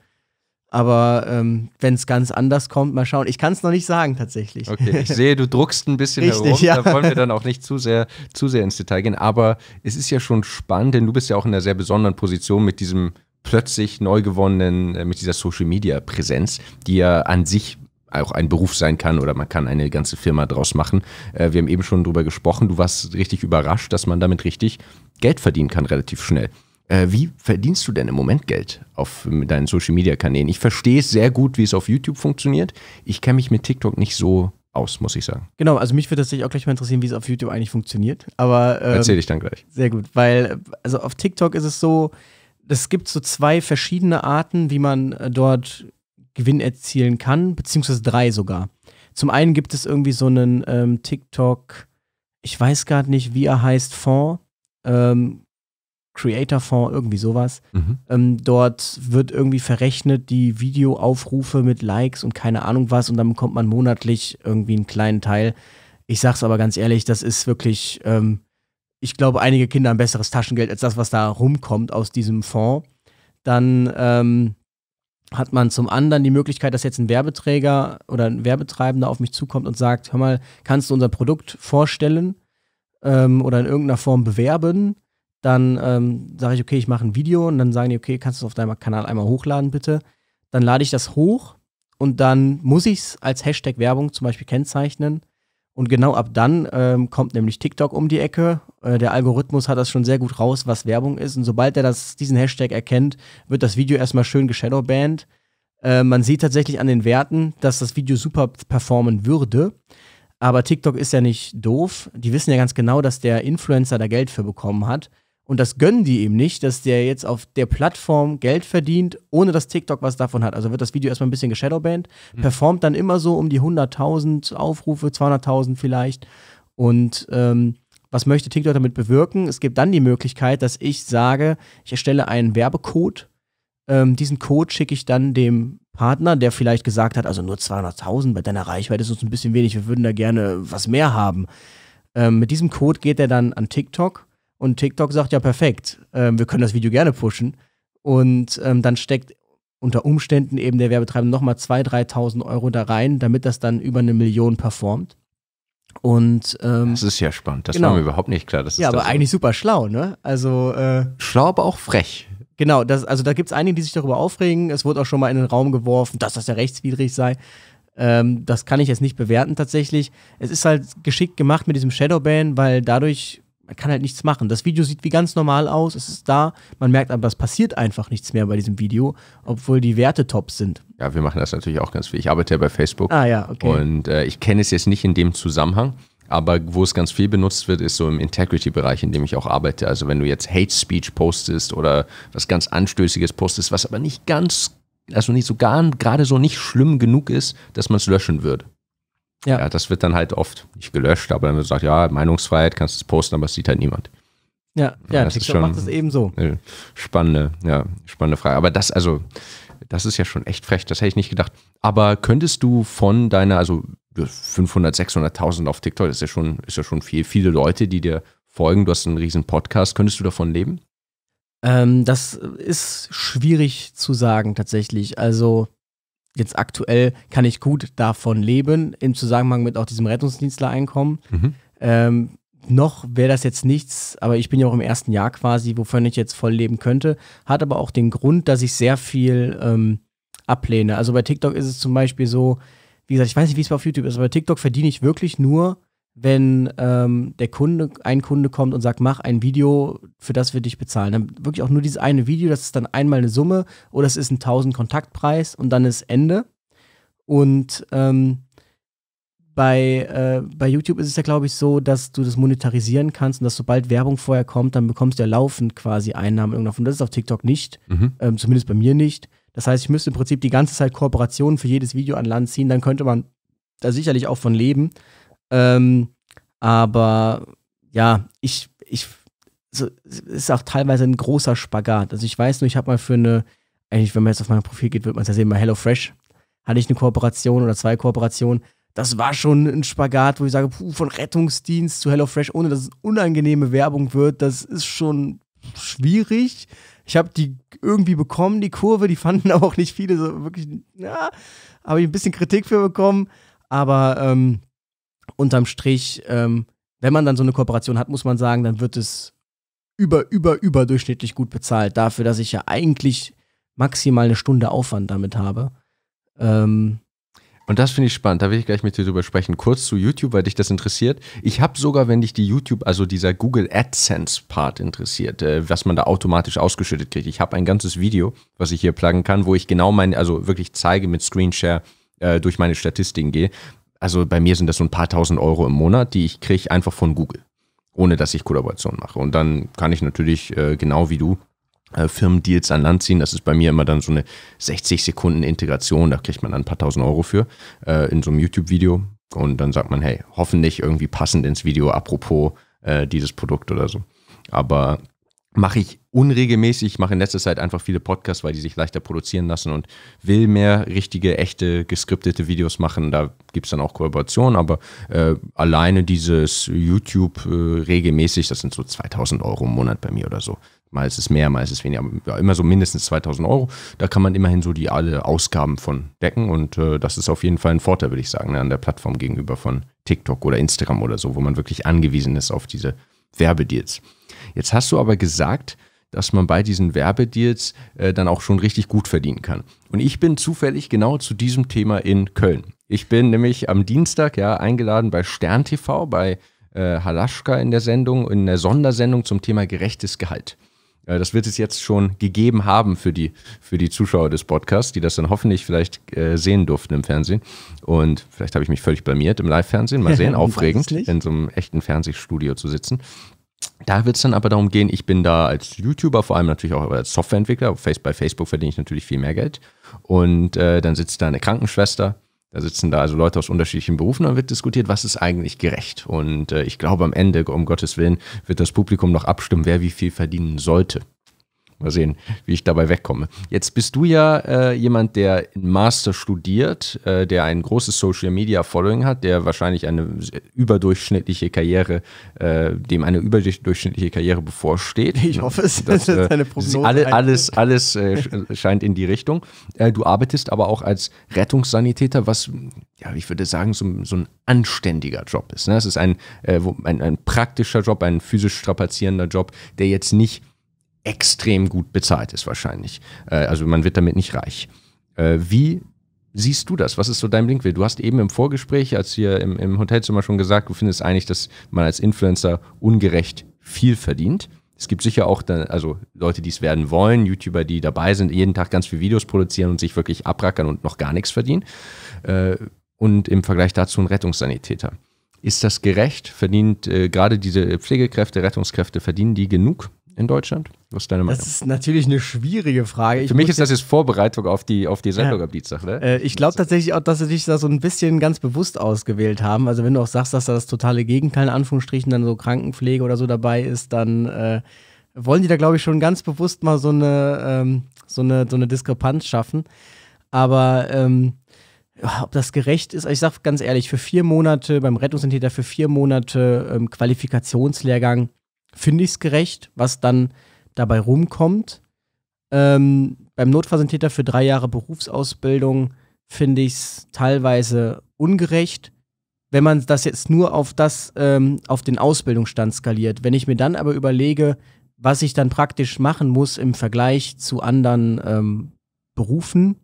Aber ähm, wenn es ganz anders kommt, mal schauen. Ich kann es noch nicht sagen tatsächlich. Okay, ich sehe, du druckst ein bisschen Richtig, herum. Ja. Da wollen wir dann auch nicht zu sehr, zu sehr ins Detail gehen. Aber es ist ja schon spannend, denn du bist ja auch in einer sehr besonderen Position mit diesem plötzlich neu gewonnenen, äh, mit dieser Social Media Präsenz, die ja an sich auch ein Beruf sein kann oder man kann eine ganze Firma draus machen. Äh, wir haben eben schon drüber gesprochen, du warst richtig überrascht, dass man damit richtig Geld verdienen kann, relativ schnell. Äh, wie verdienst du denn im Moment Geld auf deinen Social Media Kanälen? Ich verstehe es sehr gut, wie es auf YouTube funktioniert. Ich kenne mich mit TikTok nicht so aus, muss ich sagen. Genau, also mich würde tatsächlich auch gleich mal interessieren, wie es auf YouTube eigentlich funktioniert. Aber ähm, erzähle ich dann gleich. Sehr gut, weil also auf TikTok ist es so, es gibt so zwei verschiedene Arten, wie man äh, dort Gewinn erzielen kann, beziehungsweise drei sogar. Zum einen gibt es irgendwie so einen ähm, TikTok, ich weiß gar nicht, wie er heißt, Fonds, ähm, Creator Fonds, irgendwie sowas. Mhm. Ähm, dort wird irgendwie verrechnet die Videoaufrufe mit Likes und keine Ahnung was und dann bekommt man monatlich irgendwie einen kleinen Teil. Ich sag's aber ganz ehrlich, das ist wirklich, ähm, ich glaube, einige Kinder haben besseres Taschengeld als das, was da rumkommt aus diesem Fonds. Dann ähm, hat man zum anderen die Möglichkeit, dass jetzt ein Werbeträger oder ein Werbetreibender auf mich zukommt und sagt, hör mal, kannst du unser Produkt vorstellen ähm, oder in irgendeiner Form bewerben? Dann ähm, sage ich, okay, ich mache ein Video und dann sagen die, okay, kannst du es auf deinem Kanal einmal hochladen, bitte. Dann lade ich das hoch und dann muss ich es als Hashtag Werbung zum Beispiel kennzeichnen und genau ab dann ähm, kommt nämlich TikTok um die Ecke. Äh, der Algorithmus hat das schon sehr gut raus, was Werbung ist. Und sobald er das, diesen Hashtag erkennt, wird das Video erstmal schön geshadowbanned. Äh, man sieht tatsächlich an den Werten, dass das Video super performen würde. Aber TikTok ist ja nicht doof. Die wissen ja ganz genau, dass der Influencer da Geld für bekommen hat. Und das gönnen die eben nicht, dass der jetzt auf der Plattform Geld verdient, ohne dass TikTok was davon hat. Also wird das Video erstmal ein bisschen geshadowbanned, mhm. performt dann immer so um die 100.000 Aufrufe, 200.000 vielleicht. Und ähm, was möchte TikTok damit bewirken? Es gibt dann die Möglichkeit, dass ich sage, ich erstelle einen Werbecode. Ähm, diesen Code schicke ich dann dem Partner, der vielleicht gesagt hat, also nur 200.000 bei deiner Reichweite ist uns ein bisschen wenig, wir würden da gerne was mehr haben. Ähm, mit diesem Code geht er dann an TikTok und TikTok sagt ja perfekt, ähm, wir können das Video gerne pushen. Und ähm, dann steckt unter Umständen eben der Werbetreibende nochmal 2.000, 3.000 Euro da rein, damit das dann über eine Million performt. Und ähm, das ist ja spannend. Das genau. war mir überhaupt nicht klar. ja, aber eigentlich so. super schlau, ne? Also äh, schlau, aber auch frech. Genau, das, also da gibt es einige, die sich darüber aufregen. Es wurde auch schon mal in den Raum geworfen, dass das ja rechtswidrig sei. Ähm, das kann ich jetzt nicht bewerten tatsächlich. Es ist halt geschickt gemacht mit diesem Shadowban, weil dadurch man kann halt nichts machen. Das Video sieht wie ganz normal aus, es ist da. Man merkt aber, es passiert einfach nichts mehr bei diesem Video, obwohl die Werte top sind. Ja, wir machen das natürlich auch ganz viel. Ich arbeite ja bei Facebook. Ah ja, okay. Und äh, ich kenne es jetzt nicht in dem Zusammenhang. Aber wo es ganz viel benutzt wird, ist so im Integrity-Bereich, in dem ich auch arbeite. Also wenn du jetzt Hate Speech postest oder was ganz Anstößiges postest, was aber nicht ganz, also nicht so gar, gerade so nicht schlimm genug ist, dass man es löschen würde. Ja. ja. das wird dann halt oft nicht gelöscht, aber dann wird gesagt, ja, Meinungsfreiheit, kannst es posten, aber es sieht halt niemand. Ja, ja, ja das TikTok ist schon macht es eben so. Spannende, ja, spannende Frage. Aber das, also, das ist ja schon echt frech, das hätte ich nicht gedacht. Aber könntest du von deiner, also 500, 600.000 auf TikTok, das ist ja schon, ist ja schon viel, viele Leute, die dir folgen, du hast einen riesen Podcast, könntest du davon leben? Ähm, das ist schwierig zu sagen tatsächlich. Also jetzt aktuell kann ich gut davon leben, im Zusammenhang mit auch diesem Rettungsdienstleinkommen. Mhm. Ähm, noch wäre das jetzt nichts, aber ich bin ja auch im ersten Jahr quasi, wovon ich jetzt voll leben könnte. Hat aber auch den Grund, dass ich sehr viel ähm, ablehne. Also bei TikTok ist es zum Beispiel so, wie gesagt, ich weiß nicht, wie es auf YouTube ist, aber bei TikTok verdiene ich wirklich nur wenn ähm, der Kunde, ein Kunde kommt und sagt, mach ein Video, für das wir dich bezahlen. Dann wirklich auch nur dieses eine Video, das ist dann einmal eine Summe oder es ist ein 1000 Kontaktpreis und dann ist Ende. Und ähm, bei, äh, bei YouTube ist es ja, glaube ich, so, dass du das monetarisieren kannst und dass sobald Werbung vorher kommt, dann bekommst du ja laufend quasi Einnahmen irgendeiner Form. Das ist auf TikTok nicht, mhm. ähm, zumindest bei mir nicht. Das heißt, ich müsste im Prinzip die ganze Zeit Kooperationen für jedes Video an Land ziehen, dann könnte man da sicherlich auch von leben. Ähm, aber ja, ich, ich, so, es ist auch teilweise ein großer Spagat. Also ich weiß nur, ich habe mal für eine, eigentlich, wenn man jetzt auf mein Profil geht, wird man es ja sehen, bei HelloFresh hatte ich eine Kooperation oder zwei Kooperationen. Das war schon ein Spagat, wo ich sage, puh, von Rettungsdienst zu HelloFresh, ohne dass es unangenehme Werbung wird, das ist schon schwierig. Ich habe die irgendwie bekommen, die Kurve, die fanden aber auch nicht viele so wirklich, ja, habe ich ein bisschen Kritik für bekommen, aber ähm, unterm Strich, ähm, wenn man dann so eine Kooperation hat, muss man sagen, dann wird es über, über, überdurchschnittlich gut bezahlt dafür, dass ich ja eigentlich maximal eine Stunde Aufwand damit habe. Ähm, und das finde ich spannend, da will ich gleich mit dir drüber sprechen. Kurz zu YouTube, weil dich das interessiert. Ich habe sogar, wenn dich die YouTube, also dieser Google AdSense-Part interessiert, äh, was man da automatisch ausgeschüttet kriegt. Ich habe ein ganzes Video, was ich hier pluggen kann, wo ich genau meine, also wirklich zeige mit Screenshare äh, durch meine Statistiken gehe. Also bei mir sind das so ein paar tausend Euro im Monat, die ich kriege einfach von Google, ohne dass ich Kollaboration mache. Und dann kann ich natürlich äh, genau wie du äh, Firmendeals an Land ziehen. Das ist bei mir immer dann so eine 60 Sekunden Integration, da kriegt man dann ein paar tausend Euro für äh, in so einem YouTube-Video. Und dann sagt man, hey, hoffentlich irgendwie passend ins Video, apropos äh, dieses Produkt oder so. Aber mache ich unregelmäßig. Ich mache in letzter Zeit einfach viele Podcasts, weil die sich leichter produzieren lassen und will mehr richtige, echte, geskriptete Videos machen. Da gibt es dann auch Kooperationen, aber äh, alleine dieses YouTube äh, regelmäßig, das sind so 2000 Euro im Monat bei mir oder so. Mal ist es mehr, mal ist es weniger, ja, immer so mindestens 2000 Euro. Da kann man immerhin so die alle Ausgaben von decken und äh, das ist auf jeden Fall ein Vorteil, würde ich sagen, ne, an der Plattform gegenüber von TikTok oder Instagram oder so, wo man wirklich angewiesen ist auf diese Werbedeals. Jetzt hast du aber gesagt, dass man bei diesen Werbedeals äh, dann auch schon richtig gut verdienen kann. Und ich bin zufällig genau zu diesem Thema in Köln. Ich bin nämlich am Dienstag ja eingeladen bei Stern TV, bei äh, Halaschka in der Sendung, in der Sondersendung zum Thema gerechtes Gehalt. Äh, das wird es jetzt schon gegeben haben für die, für die Zuschauer des Podcasts, die das dann hoffentlich vielleicht äh, sehen durften im Fernsehen. Und vielleicht habe ich mich völlig blamiert im Live-Fernsehen. Mal sehen, aufregend, in so einem echten Fernsehstudio zu sitzen. Da wird es dann aber darum gehen, ich bin da als YouTuber, vor allem natürlich auch als Softwareentwickler, bei Facebook verdiene ich natürlich viel mehr Geld. Und äh, dann sitzt da eine Krankenschwester, da sitzen da also Leute aus unterschiedlichen Berufen und wird diskutiert, was ist eigentlich gerecht. Und äh, ich glaube, am Ende, um Gottes Willen, wird das Publikum noch abstimmen, wer wie viel verdienen sollte. Mal sehen, wie ich dabei wegkomme. Jetzt bist du ja äh, jemand, der einen Master studiert, äh, der ein großes Social Media Following hat, der wahrscheinlich eine überdurchschnittliche Karriere, äh, dem eine überdurchschnittliche Karriere bevorsteht. Ich hoffe es. Das, das ist äh, eine Prognose. Alle, alles alles äh, scheint in die Richtung. Äh, du arbeitest aber auch als Rettungssanitäter, was, ja, ich würde sagen, so, so ein anständiger Job ist. Ne? Es ist ein, ein, ein praktischer Job, ein physisch strapazierender Job, der jetzt nicht extrem gut bezahlt ist wahrscheinlich. Äh, also man wird damit nicht reich. Äh, wie siehst du das? Was ist so dein Blinkwill? Du hast eben im Vorgespräch, als hier im, im Hotelzimmer schon gesagt, du findest eigentlich, dass man als Influencer ungerecht viel verdient. Es gibt sicher auch dann, also Leute, die es werden wollen, YouTuber, die dabei sind, jeden Tag ganz viele Videos produzieren und sich wirklich abrackern und noch gar nichts verdienen. Äh, und im Vergleich dazu ein Rettungssanitäter. Ist das gerecht? Verdient gerade diese Pflegekräfte, Rettungskräfte, verdienen die genug? in Deutschland? Was ist deine Meinung? Das ist natürlich eine schwierige Frage. Ich Für mich ist das jetzt Vorbereitung auf die, auf die Sendung ja. am Dienstag, ne? Äh, ich glaube tatsächlich auch, dass sie dich da so ein bisschen ganz bewusst ausgewählt haben. Also wenn du auch sagst, dass da das totale Gegenteil in Anführungsstrichen dann so Krankenpflege oder so dabei ist, dann äh, wollen die da, glaube ich, schon ganz bewusst mal so eine, ähm, so eine, so eine Diskrepanz schaffen. Aber ähm, ob das gerecht ist, also ich sage ganz ehrlich, für vier Monate beim Rettungsentäter, für vier Monate ähm, Qualifikationslehrgang finde ich es gerecht, was dann dabei rumkommt. Ähm, beim Notfall für drei Jahre Berufsausbildung finde ich es teilweise ungerecht, wenn man das jetzt nur auf das, ähm, auf den Ausbildungsstand skaliert. Wenn ich mir dann aber überlege, was ich dann praktisch machen muss im Vergleich zu anderen ähm, Berufen,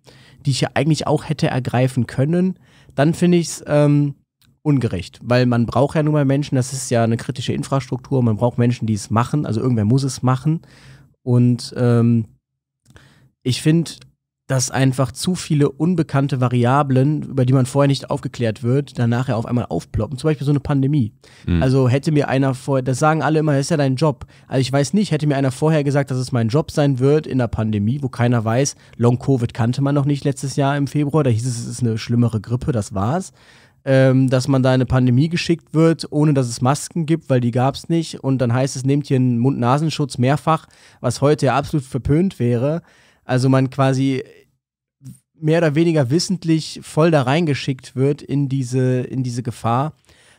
die ich ja eigentlich auch hätte ergreifen können, dann finde ich es ähm, ungerecht, weil man braucht ja nun mal Menschen, das ist ja eine kritische Infrastruktur, man braucht Menschen, die es machen, also irgendwer muss es machen. Und ähm, ich finde, dass einfach zu viele unbekannte Variablen, über die man vorher nicht aufgeklärt wird, dann nachher auf einmal aufploppen. Zum Beispiel so eine Pandemie. Mhm. Also hätte mir einer vorher, das sagen alle immer, das ist ja dein Job. Also ich weiß nicht, hätte mir einer vorher gesagt, dass es mein Job sein wird in der Pandemie, wo keiner weiß, Long-Covid kannte man noch nicht letztes Jahr im Februar, da hieß es, es ist eine schlimmere Grippe, das war's ähm, dass man da in eine Pandemie geschickt wird, ohne dass es Masken gibt, weil die gab es nicht. Und dann heißt es, nehmt hier einen Mund-Nasenschutz mehrfach, was heute ja absolut verpönt wäre. Also man quasi mehr oder weniger wissentlich voll da reingeschickt wird in diese, in diese Gefahr,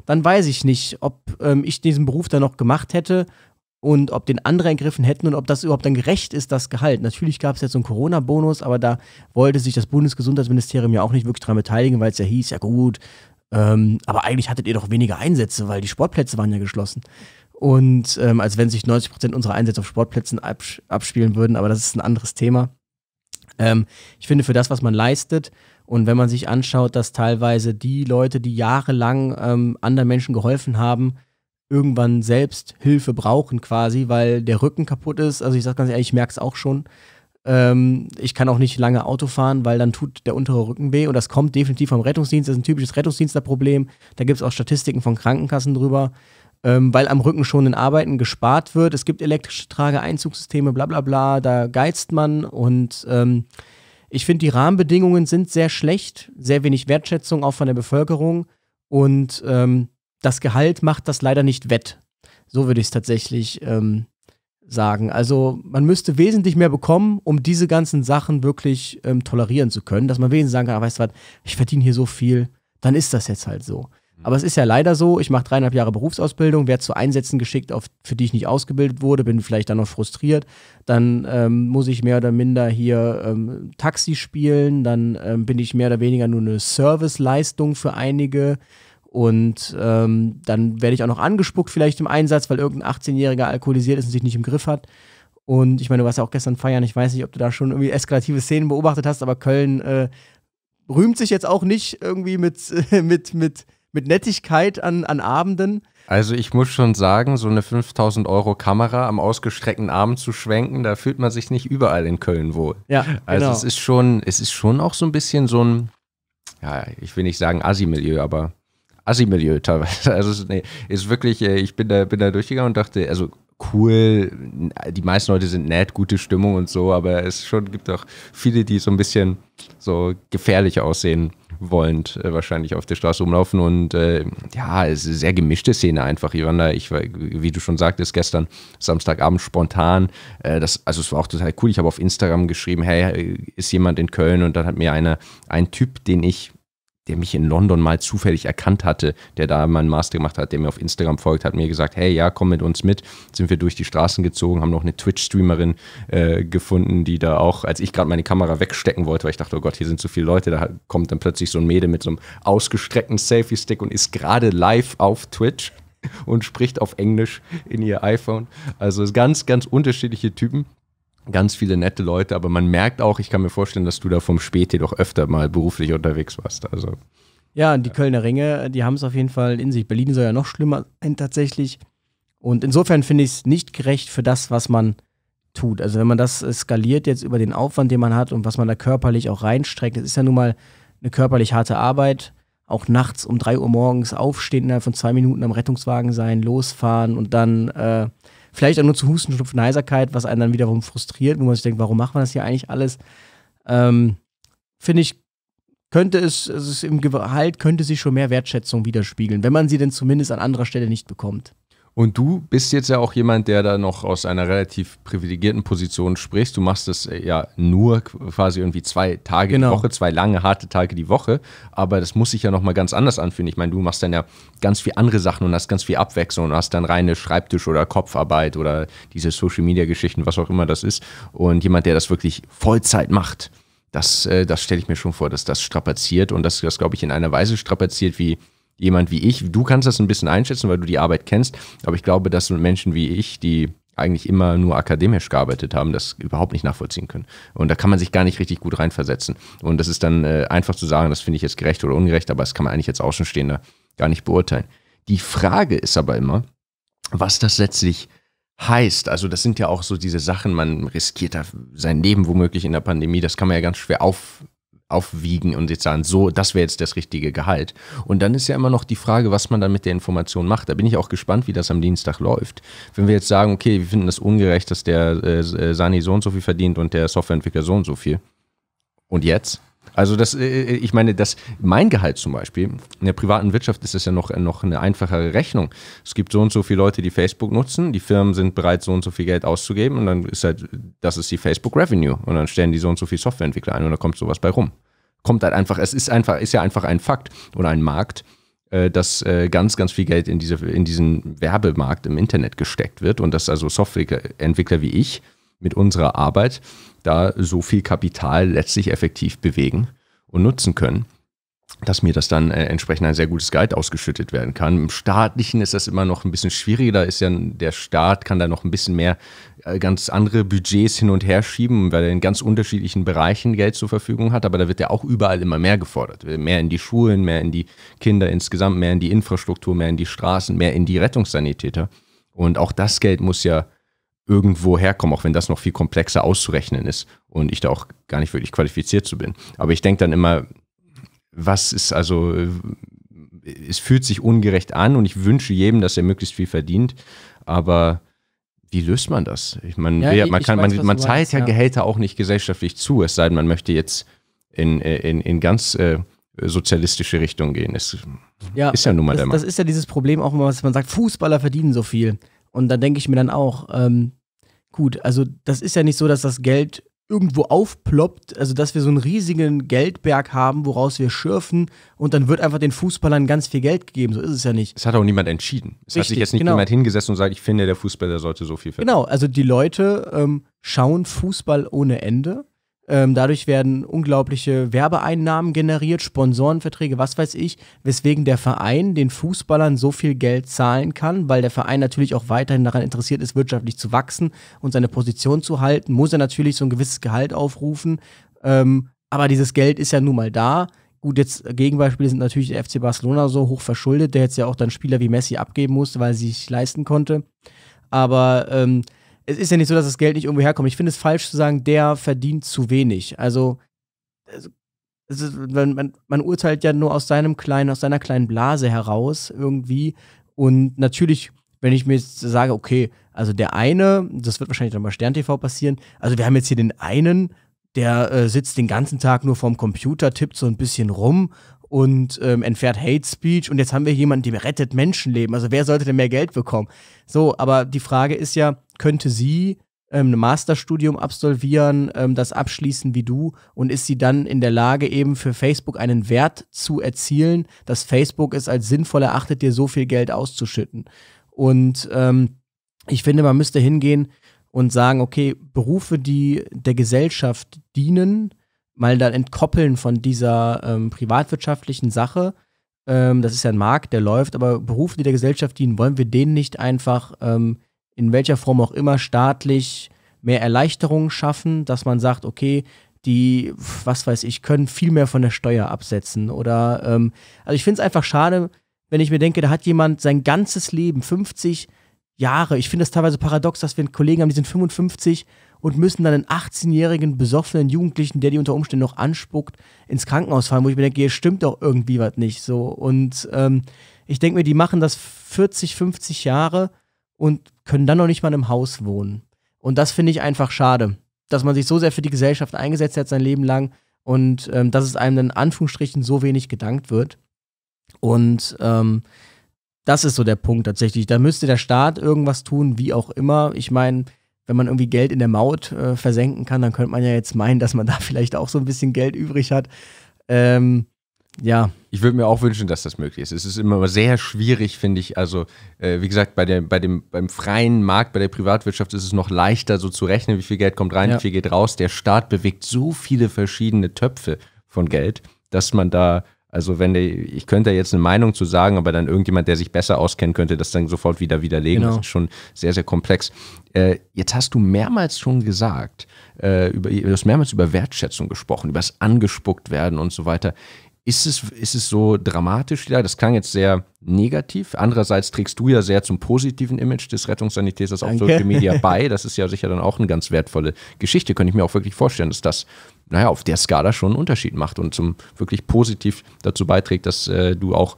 dann weiß ich nicht, ob ähm, ich diesen Beruf da noch gemacht hätte und ob den andere ergriffen hätten und ob das überhaupt dann gerecht ist, das Gehalt. Natürlich gab es jetzt so einen Corona-Bonus, aber da wollte sich das Bundesgesundheitsministerium ja auch nicht wirklich dran beteiligen, weil es ja hieß, ja gut, ähm, aber eigentlich hattet ihr doch weniger Einsätze, weil die Sportplätze waren ja geschlossen. Und ähm, als wenn sich 90 Prozent unserer Einsätze auf Sportplätzen abs abspielen würden, aber das ist ein anderes Thema. Ähm, ich finde, für das, was man leistet und wenn man sich anschaut, dass teilweise die Leute, die jahrelang ähm, anderen Menschen geholfen haben, irgendwann selbst Hilfe brauchen quasi, weil der Rücken kaputt ist. Also ich sage ganz ehrlich, ich merke es auch schon. Ähm, ich kann auch nicht lange Auto fahren, weil dann tut der untere Rücken weh. Und das kommt definitiv vom Rettungsdienst. Das ist ein typisches Rettungsdiensterproblem. Da gibt es auch Statistiken von Krankenkassen drüber. Ähm, weil am Rücken schon in Arbeiten gespart wird. Es gibt elektrische Trageeinzugssysteme, bla bla bla, da geizt man und ähm, ich finde, die Rahmenbedingungen sind sehr schlecht, sehr wenig Wertschätzung auch von der Bevölkerung und ähm, das Gehalt macht das leider nicht wett. So würde ich es tatsächlich ähm, sagen. Also man müsste wesentlich mehr bekommen, um diese ganzen Sachen wirklich ähm, tolerieren zu können, dass man wenigstens sagen kann, ah, weißt du was, ich verdiene hier so viel, dann ist das jetzt halt so. Mhm. Aber es ist ja leider so, ich mache dreieinhalb Jahre Berufsausbildung, werde zu Einsätzen geschickt, auf, für die ich nicht ausgebildet wurde, bin vielleicht dann noch frustriert. Dann ähm, muss ich mehr oder minder hier ähm, Taxi spielen, dann ähm, bin ich mehr oder weniger nur eine Serviceleistung für einige. Und ähm, dann werde ich auch noch angespuckt, vielleicht im Einsatz, weil irgendein 18-Jähriger alkoholisiert ist und sich nicht im Griff hat. Und ich meine, du warst ja auch gestern feiern. Ich weiß nicht, ob du da schon irgendwie eskalative Szenen beobachtet hast, aber Köln äh, rühmt sich jetzt auch nicht irgendwie mit, äh, mit, mit, mit Nettigkeit an, an Abenden. Also ich muss schon sagen, so eine 5000 Euro Kamera am ausgestreckten Arm zu schwenken, da fühlt man sich nicht überall in Köln wohl. Ja, also genau. es ist schon, es ist schon auch so ein bisschen so ein, ja, ich will nicht sagen assi aber Assi-Milieu teilweise. Also nee, ist wirklich, äh, ich bin da, bin da durchgegangen und dachte, also cool, die meisten Leute sind nett, gute Stimmung und so, aber es schon gibt auch viele, die so ein bisschen so gefährlich aussehen wollend äh, wahrscheinlich auf der Straße rumlaufen und äh, ja, es ist eine sehr gemischte Szene einfach, Ivanda. Ich war, wie du schon sagtest, gestern Samstagabend spontan. Äh, das, also es war auch total cool. Ich habe auf Instagram geschrieben, hey, äh, ist jemand in Köln? Und dann hat mir einer, ein Typ, den ich der mich in London mal zufällig erkannt hatte, der da meinen Master gemacht hat, der mir auf Instagram folgt, hat mir gesagt, hey, ja, komm mit uns mit. Sind wir durch die Straßen gezogen, haben noch eine Twitch-Streamerin äh, gefunden, die da auch, als ich gerade meine Kamera wegstecken wollte, weil ich dachte, oh Gott, hier sind zu viele Leute, da kommt dann plötzlich so ein Mädel mit so einem ausgestreckten Selfie-Stick und ist gerade live auf Twitch und spricht auf Englisch in ihr iPhone. Also ganz, ganz unterschiedliche Typen ganz viele nette Leute, aber man merkt auch, ich kann mir vorstellen, dass du da vom Späti doch öfter mal beruflich unterwegs warst. Also. Ja, die Kölner Ringe, die haben es auf jeden Fall in sich. Berlin soll ja noch schlimmer sein tatsächlich. Und insofern finde ich es nicht gerecht für das, was man tut. Also wenn man das äh, skaliert jetzt über den Aufwand, den man hat und was man da körperlich auch reinstreckt, das ist ja nun mal eine körperlich harte Arbeit. Auch nachts um 3 Uhr morgens aufstehen, innerhalb von zwei Minuten am Rettungswagen sein, losfahren und dann äh, Vielleicht auch nur zu Husten, Schnupfen, Heiserkeit, was einen dann wiederum frustriert, wo man sich denkt, warum macht man das hier eigentlich alles? Ähm, Finde ich, könnte es, es ist im Gehalt könnte sich schon mehr Wertschätzung widerspiegeln, wenn man sie denn zumindest an anderer Stelle nicht bekommt. Und du bist jetzt ja auch jemand, der da noch aus einer relativ privilegierten Position sprichst. Du machst das äh, ja nur quasi irgendwie zwei Tage genau. die Woche, zwei lange, harte Tage die Woche. Aber das muss sich ja nochmal ganz anders anfühlen. Ich meine, du machst dann ja ganz viel andere Sachen und hast ganz viel Abwechslung und hast dann reine Schreibtisch- oder Kopfarbeit oder diese Social-Media-Geschichten, was auch immer das ist. Und jemand, der das wirklich Vollzeit macht, das, äh, das stelle ich mir schon vor, dass das strapaziert und dass das, glaube ich, in einer Weise strapaziert, wie jemand wie ich, du kannst das ein bisschen einschätzen, weil du die Arbeit kennst, aber ich glaube, dass Menschen wie ich, die eigentlich immer nur akademisch gearbeitet haben, das überhaupt nicht nachvollziehen können. Und da kann man sich gar nicht richtig gut reinversetzen. Und das ist dann äh, einfach zu sagen, das finde ich jetzt gerecht oder ungerecht, aber das kann man eigentlich jetzt Außenstehender gar nicht beurteilen. Die Frage ist aber immer, was das letztlich heißt. Also das sind ja auch so diese Sachen, man riskiert da sein Leben womöglich in der Pandemie, das kann man ja ganz schwer auf, aufwiegen und jetzt sagen, so, das wäre jetzt das richtige Gehalt. Und dann ist ja immer noch die Frage, was man dann mit der Information macht. Da bin ich auch gespannt, wie das am Dienstag läuft. Wenn wir jetzt sagen, okay, wir finden das ungerecht, dass der äh, äh, Sani so und so viel verdient und der Softwareentwickler so und so viel. Und jetzt? Also das, äh, äh, ich meine, das, mein Gehalt zum Beispiel, in der privaten Wirtschaft ist das ja noch, noch eine einfachere Rechnung. Es gibt so und so viele Leute, die Facebook nutzen, die Firmen sind bereit, so und so viel Geld auszugeben und dann ist halt, das ist die Facebook Revenue und dann stellen die so und so viel Softwareentwickler ein und da kommt sowas bei rum. Kommt halt einfach, es ist einfach, ist ja einfach ein Fakt oder ein Markt, äh, dass ganz, ganz viel Geld in, diese, in diesen Werbemarkt im Internet gesteckt wird und dass also Softwareentwickler wie ich mit unserer Arbeit da so viel Kapital letztlich effektiv bewegen und nutzen können, dass mir das dann äh, entsprechend ein sehr gutes Guide ausgeschüttet werden kann. Im staatlichen ist das immer noch ein bisschen schwieriger, da ist ja der Staat kann da noch ein bisschen mehr äh, ganz andere Budgets hin und her schieben, weil er in ganz unterschiedlichen Bereichen Geld zur Verfügung hat, aber da wird ja auch überall immer mehr gefordert, mehr in die Schulen, mehr in die Kinder insgesamt, mehr in die Infrastruktur, mehr in die Straßen, mehr in die Rettungssanitäter und auch das Geld muss ja irgendwo herkommen, auch wenn das noch viel komplexer auszurechnen ist und ich da auch gar nicht wirklich qualifiziert zu bin. Aber ich denke dann immer, was ist also, es fühlt sich ungerecht an und ich wünsche jedem, dass er möglichst viel verdient, aber wie löst man das? Ich meine, ja, man, kann, weiß, man, man zahlt ja, ja, Gehälter auch nicht gesellschaftlich zu, es sei denn, man möchte jetzt in, in, in ganz äh, sozialistische Richtung gehen. Es ja, ist ja nun mal das, der Mann. Das ist ja dieses Problem auch immer, dass man sagt, Fußballer verdienen so viel. Und da denke ich mir dann auch, ähm, gut. Also das ist ja nicht so, dass das Geld irgendwo aufploppt, also dass wir so einen riesigen Geldberg haben, woraus wir schürfen und dann wird einfach den Fußballern ganz viel Geld gegeben. So ist es ja nicht. Es hat auch niemand entschieden. Es Richtig, hat sich jetzt nicht genau. jemand hingesetzt und sagt, ich finde, der Fußballer sollte so viel verdienen. Genau, also die Leute ähm, schauen Fußball ohne Ende ähm, dadurch werden unglaubliche Werbeeinnahmen generiert, Sponsorenverträge, was weiß ich, weswegen der Verein den Fußballern so viel Geld zahlen kann, weil der Verein natürlich auch weiterhin daran interessiert ist, wirtschaftlich zu wachsen und seine Position zu halten, muss er natürlich so ein gewisses Gehalt aufrufen. Ähm, aber dieses Geld ist ja nun mal da. Gut, jetzt Gegenbeispiele sind natürlich der FC Barcelona so hoch verschuldet, der jetzt ja auch dann Spieler wie Messi abgeben musste, weil sie sich leisten konnte. Aber ähm, es ist ja nicht so, dass das Geld nicht irgendwo herkommt. Ich finde es falsch zu sagen, der verdient zu wenig. Also, ist, man, man, urteilt ja nur aus seinem kleinen, aus seiner kleinen Blase heraus irgendwie. Und natürlich, wenn ich mir jetzt sage, okay, also der eine, das wird wahrscheinlich dann bei Stern TV passieren, also wir haben jetzt hier den einen, der äh, sitzt den ganzen Tag nur vorm Computer, tippt so ein bisschen rum und ähm, entfährt Hate Speech und jetzt haben wir jemanden, der rettet Menschenleben. Also wer sollte denn mehr Geld bekommen? So, aber die Frage ist ja, könnte sie ähm, ein Masterstudium absolvieren, ähm, das abschließen wie du und ist sie dann in der Lage, eben für Facebook einen Wert zu erzielen, dass Facebook es als sinnvoll erachtet, dir so viel Geld auszuschütten. Und ähm, ich finde, man müsste hingehen und sagen, okay, Berufe, die der Gesellschaft dienen, mal dann entkoppeln von dieser ähm, privatwirtschaftlichen Sache. Ähm, das ist ja ein Markt, der läuft, aber Berufe, die der Gesellschaft dienen, wollen wir denen nicht einfach ähm, in welcher Form auch immer staatlich mehr Erleichterungen schaffen, dass man sagt, okay, die, was weiß ich, können viel mehr von der Steuer absetzen. Oder ähm, also ich finde es einfach schade, wenn ich mir denke, da hat jemand sein ganzes Leben, 50 Jahre, ich finde es teilweise paradox, dass wir einen Kollegen haben, die sind 55 und müssen dann einen 18-jährigen besoffenen Jugendlichen, der die unter Umständen noch anspuckt, ins Krankenhaus fahren, wo ich mir denke, hier stimmt doch irgendwie was nicht so. Und ähm, ich denke mir, die machen das 40, 50 Jahre und können dann noch nicht mal in einem Haus wohnen. Und das finde ich einfach schade, dass man sich so sehr für die Gesellschaft eingesetzt hat sein Leben lang und ähm, dass es einem in Anführungsstrichen so wenig gedankt wird. Und ähm, das ist so der Punkt tatsächlich. Da müsste der Staat irgendwas tun, wie auch immer. Ich meine, wenn man irgendwie Geld in der Maut äh, versenken kann, dann könnte man ja jetzt meinen, dass man da vielleicht auch so ein bisschen Geld übrig hat. Ähm, ja. Ich würde mir auch wünschen, dass das möglich ist. Es ist immer sehr schwierig, finde ich. Also, äh, wie gesagt, bei der, bei dem, beim freien Markt, bei der Privatwirtschaft ist es noch leichter, so zu rechnen, wie viel Geld kommt rein, ja. wie viel geht raus. Der Staat bewegt so viele verschiedene Töpfe von Geld, dass man da, also wenn der, ich könnte jetzt eine Meinung zu sagen, aber dann irgendjemand, der sich besser auskennen könnte, das dann sofort wieder widerlegen. Genau. Das ist schon sehr, sehr komplex. Äh, jetzt hast du mehrmals schon gesagt, äh, über, du hast mehrmals über Wertschätzung gesprochen, über das Angespuckt werden und so weiter. Ist es, ist es so dramatisch? wieder? das klang jetzt sehr negativ. Andererseits trägst du ja sehr zum positiven Image des Rettungssanitäters auf Social Media bei. Das ist ja sicher dann auch eine ganz wertvolle Geschichte. Könnte ich mir auch wirklich vorstellen, dass das, naja, auf der Skala schon einen Unterschied macht und zum wirklich positiv dazu beiträgt, dass äh, du auch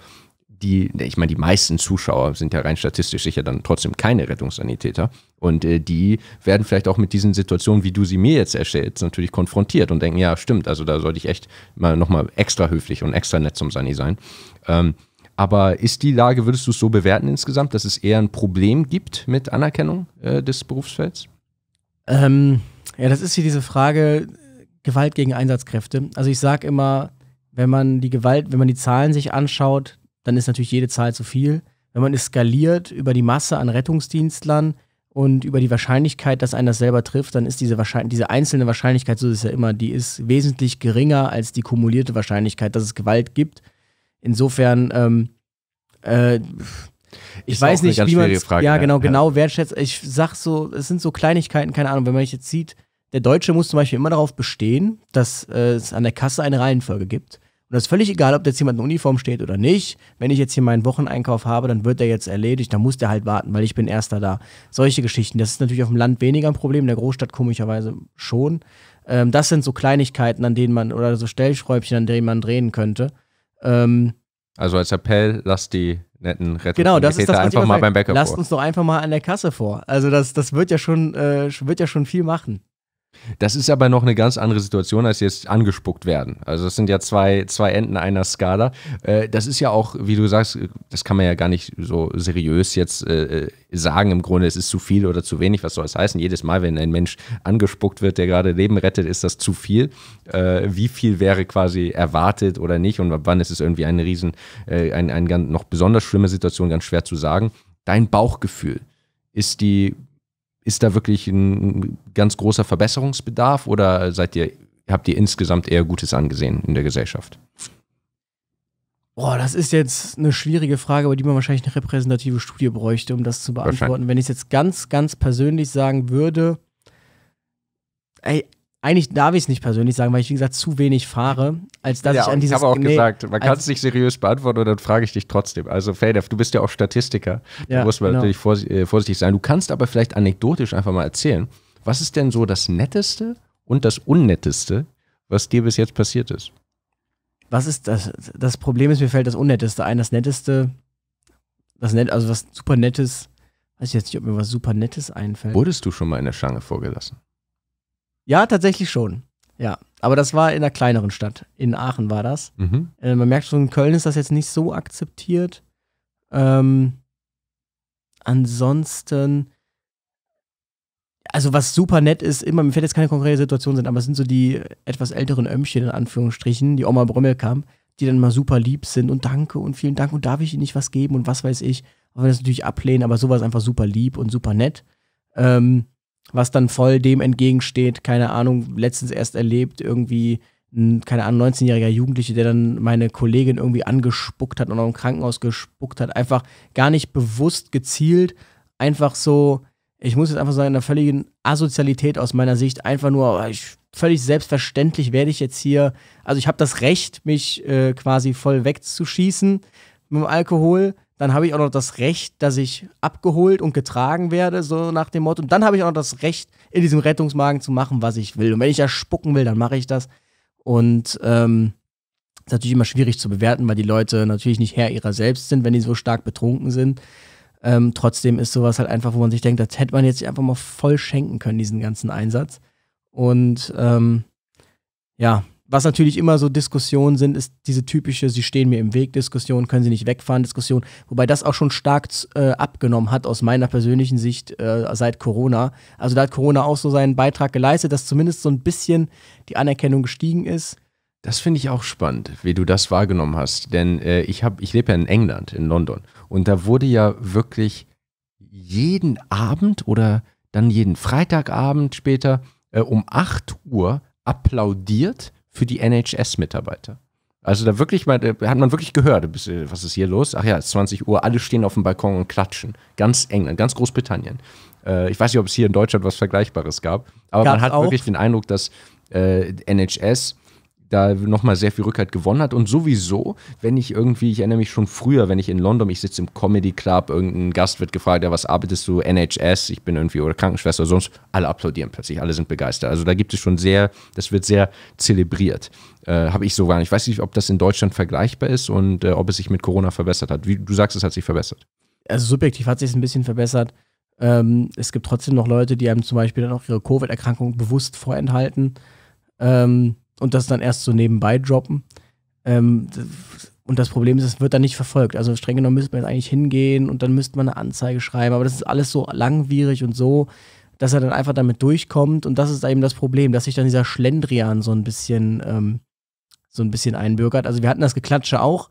die, ich meine, die meisten Zuschauer sind ja rein statistisch sicher dann trotzdem keine Rettungssanitäter. Und äh, die werden vielleicht auch mit diesen Situationen, wie du sie mir jetzt erzählst, natürlich konfrontiert und denken, ja, stimmt, also da sollte ich echt mal nochmal extra höflich und extra nett zum Sani sein. Ähm, aber ist die Lage, würdest du es so bewerten insgesamt, dass es eher ein Problem gibt mit Anerkennung äh, des Berufsfelds? Ähm, ja, das ist hier diese Frage Gewalt gegen Einsatzkräfte. Also ich sage immer, wenn man die Gewalt, wenn man die Zahlen sich anschaut, dann ist natürlich jede Zahl zu viel. Wenn man es skaliert über die Masse an Rettungsdienstlern und über die Wahrscheinlichkeit, dass einer das selber trifft, dann ist diese, Wahrscheinlich diese einzelne Wahrscheinlichkeit, so ist es ja immer, die ist wesentlich geringer als die kumulierte Wahrscheinlichkeit, dass es Gewalt gibt. Insofern, ähm, äh, ich ist weiß nicht, wie man ja, ja genau, ja. genau wertschätzt. Ich sag so, es sind so Kleinigkeiten, keine Ahnung, wenn man jetzt sieht, der Deutsche muss zum Beispiel immer darauf bestehen, dass äh, es an der Kasse eine Reihenfolge gibt. Und das ist völlig egal, ob jetzt jemand in Uniform steht oder nicht. Wenn ich jetzt hier meinen Wocheneinkauf habe, dann wird der jetzt erledigt, dann muss der halt warten, weil ich bin erster da. Solche Geschichten. Das ist natürlich auf dem Land weniger ein Problem, in der Großstadt komischerweise schon. Ähm, das sind so Kleinigkeiten, an denen man, oder so Stellschräubchen, an denen man drehen könnte. Ähm, also als Appell, lasst die netten Rettungssanitäter genau, das ist das, einfach mal beim Bäcker Lasst vor. uns doch einfach mal an der Kasse vor. Also das, das wird ja schon, äh, wird ja schon viel machen. Das ist aber noch eine ganz andere Situation, als jetzt angespuckt werden. Also das sind ja zwei, zwei Enden einer Skala. Äh, das ist ja auch, wie du sagst, das kann man ja gar nicht so seriös jetzt äh, äh, sagen. Im Grunde, es ist zu viel oder zu wenig, was soll es heißen? Jedes Mal, wenn ein Mensch angespuckt wird, der gerade Leben rettet, ist das zu viel. wie viel wäre quasi erwartet oder nicht? Und wann ist es irgendwie eine riesen, äh, eine noch besonders schlimme Situation, ganz schwer zu sagen. Dein Bauchgefühl ist die ist da wirklich ein ganz großer Verbesserungsbedarf oder seid ihr, habt ihr insgesamt eher Gutes angesehen in der Gesellschaft? Boah, das ist jetzt eine schwierige Frage, über die man wahrscheinlich eine repräsentative Studie bräuchte, um das zu beantworten. Wenn ich es jetzt ganz, ganz persönlich sagen würde, ey, eigentlich darf ich es nicht persönlich sagen, weil ich, wie gesagt, zu wenig fahre, als dass ja, ich an dieses. Ich habe auch nee, gesagt, man kann es nicht seriös beantworten und dann frage ich dich trotzdem. Also, Fadef, du bist ja auch Statistiker. Ja, du musst genau. natürlich vors äh, vorsichtig sein. Du kannst aber vielleicht anekdotisch einfach mal erzählen, was ist denn so das Netteste und das Unnetteste, was dir bis jetzt passiert ist? Was ist das? Das Problem ist, mir fällt das Unnetteste ein. Das Netteste, das Net, also was super Nettes, weiß ich jetzt nicht, ob mir was super Nettes einfällt. Wurdest du schon mal in der Schange vorgelassen? Ja, tatsächlich schon. Ja, aber das war in einer kleineren Stadt. In Aachen war das. Mhm. Äh, man merkt schon, in Köln ist das jetzt nicht so akzeptiert. Ähm, ansonsten, also was super nett ist, immer, mir fällt jetzt keine konkrete Situation sind, aber es sind so die etwas älteren Ömchen in Anführungsstrichen, die Oma Brommel kam, die dann mal super lieb sind und danke und vielen Dank und darf ich Ihnen nicht was geben und was weiß ich. Auch wenn das natürlich ablehnen, aber sowas einfach super lieb und super nett. Ähm, was dann voll dem entgegensteht, keine Ahnung, letztens erst erlebt, irgendwie ein, keine Ahnung, 19-jähriger Jugendliche, der dann meine Kollegin irgendwie angespuckt hat und auch im Krankenhaus gespuckt hat, einfach gar nicht bewusst gezielt, einfach so, ich muss jetzt einfach sagen, in einer völligen Asozialität aus meiner Sicht, einfach nur, oh, ich, völlig selbstverständlich werde ich jetzt hier, also ich habe das Recht, mich äh, quasi voll wegzuschießen mit dem Alkohol, dann habe ich auch noch das Recht, dass ich abgeholt und getragen werde, so nach dem Motto. Und dann habe ich auch noch das Recht, in diesem Rettungswagen zu machen, was ich will. Und wenn ich ja spucken will, dann mache ich das. Und ähm, ist natürlich immer schwierig zu bewerten, weil die Leute natürlich nicht Herr ihrer selbst sind, wenn die so stark betrunken sind. Ähm, trotzdem ist sowas halt einfach, wo man sich denkt, das hätte man jetzt einfach mal voll schenken können, diesen ganzen Einsatz. Und ähm, ja, was natürlich immer so Diskussionen sind, ist diese typische, sie stehen mir im Weg Diskussion, können sie nicht wegfahren Diskussion, wobei das auch schon stark äh, abgenommen hat aus meiner persönlichen Sicht äh, seit Corona. Also da hat Corona auch so seinen Beitrag geleistet, dass zumindest so ein bisschen die Anerkennung gestiegen ist. Das finde ich auch spannend, wie du das wahrgenommen hast, denn äh, ich ich lebe ja in England in London und da wurde ja wirklich jeden Abend oder dann jeden Freitagabend später äh, um 8 Uhr applaudiert für die NHS-Mitarbeiter. Also da wirklich mal, da hat man wirklich gehört, äh, was ist hier los? Ach ja, es ist 20 Uhr, alle stehen auf dem Balkon und klatschen. Ganz England, ganz Großbritannien. Äh, ich weiß nicht, ob es hier in Deutschland was Vergleichbares gab, aber Gab's man hat auch? wirklich den Eindruck, dass äh, NHS da nochmal sehr viel Rückhalt gewonnen hat. Und sowieso, wenn ich irgendwie, ich erinnere mich schon früher, wenn ich in London, ich sitze im Comedy Club, irgendein Gast wird gefragt, ja, was arbeitest du, NHS, ich bin irgendwie oder Krankenschwester oder sonst, alle applaudieren plötzlich, alle sind begeistert. Also da gibt es schon sehr, das wird sehr zelebriert. Äh, Habe ich so gar nicht. Ich weiß nicht, ob das in Deutschland vergleichbar ist und äh, ob es sich mit Corona verbessert hat. Wie du sagst, es hat sich verbessert. Also subjektiv hat sich es ein bisschen verbessert. Ähm, es gibt trotzdem noch Leute, die einem zum Beispiel dann auch ihre Covid-Erkrankung bewusst vorenthalten. Ähm, und das dann erst so nebenbei droppen. Ähm, und das Problem ist, es wird dann nicht verfolgt. Also streng genommen müsste man jetzt eigentlich hingehen und dann müsste man eine Anzeige schreiben. Aber das ist alles so langwierig und so, dass er dann einfach damit durchkommt. Und das ist eben das Problem, dass sich dann dieser Schlendrian so ein bisschen, ähm, so ein bisschen einbürgert. Also wir hatten das Geklatsche auch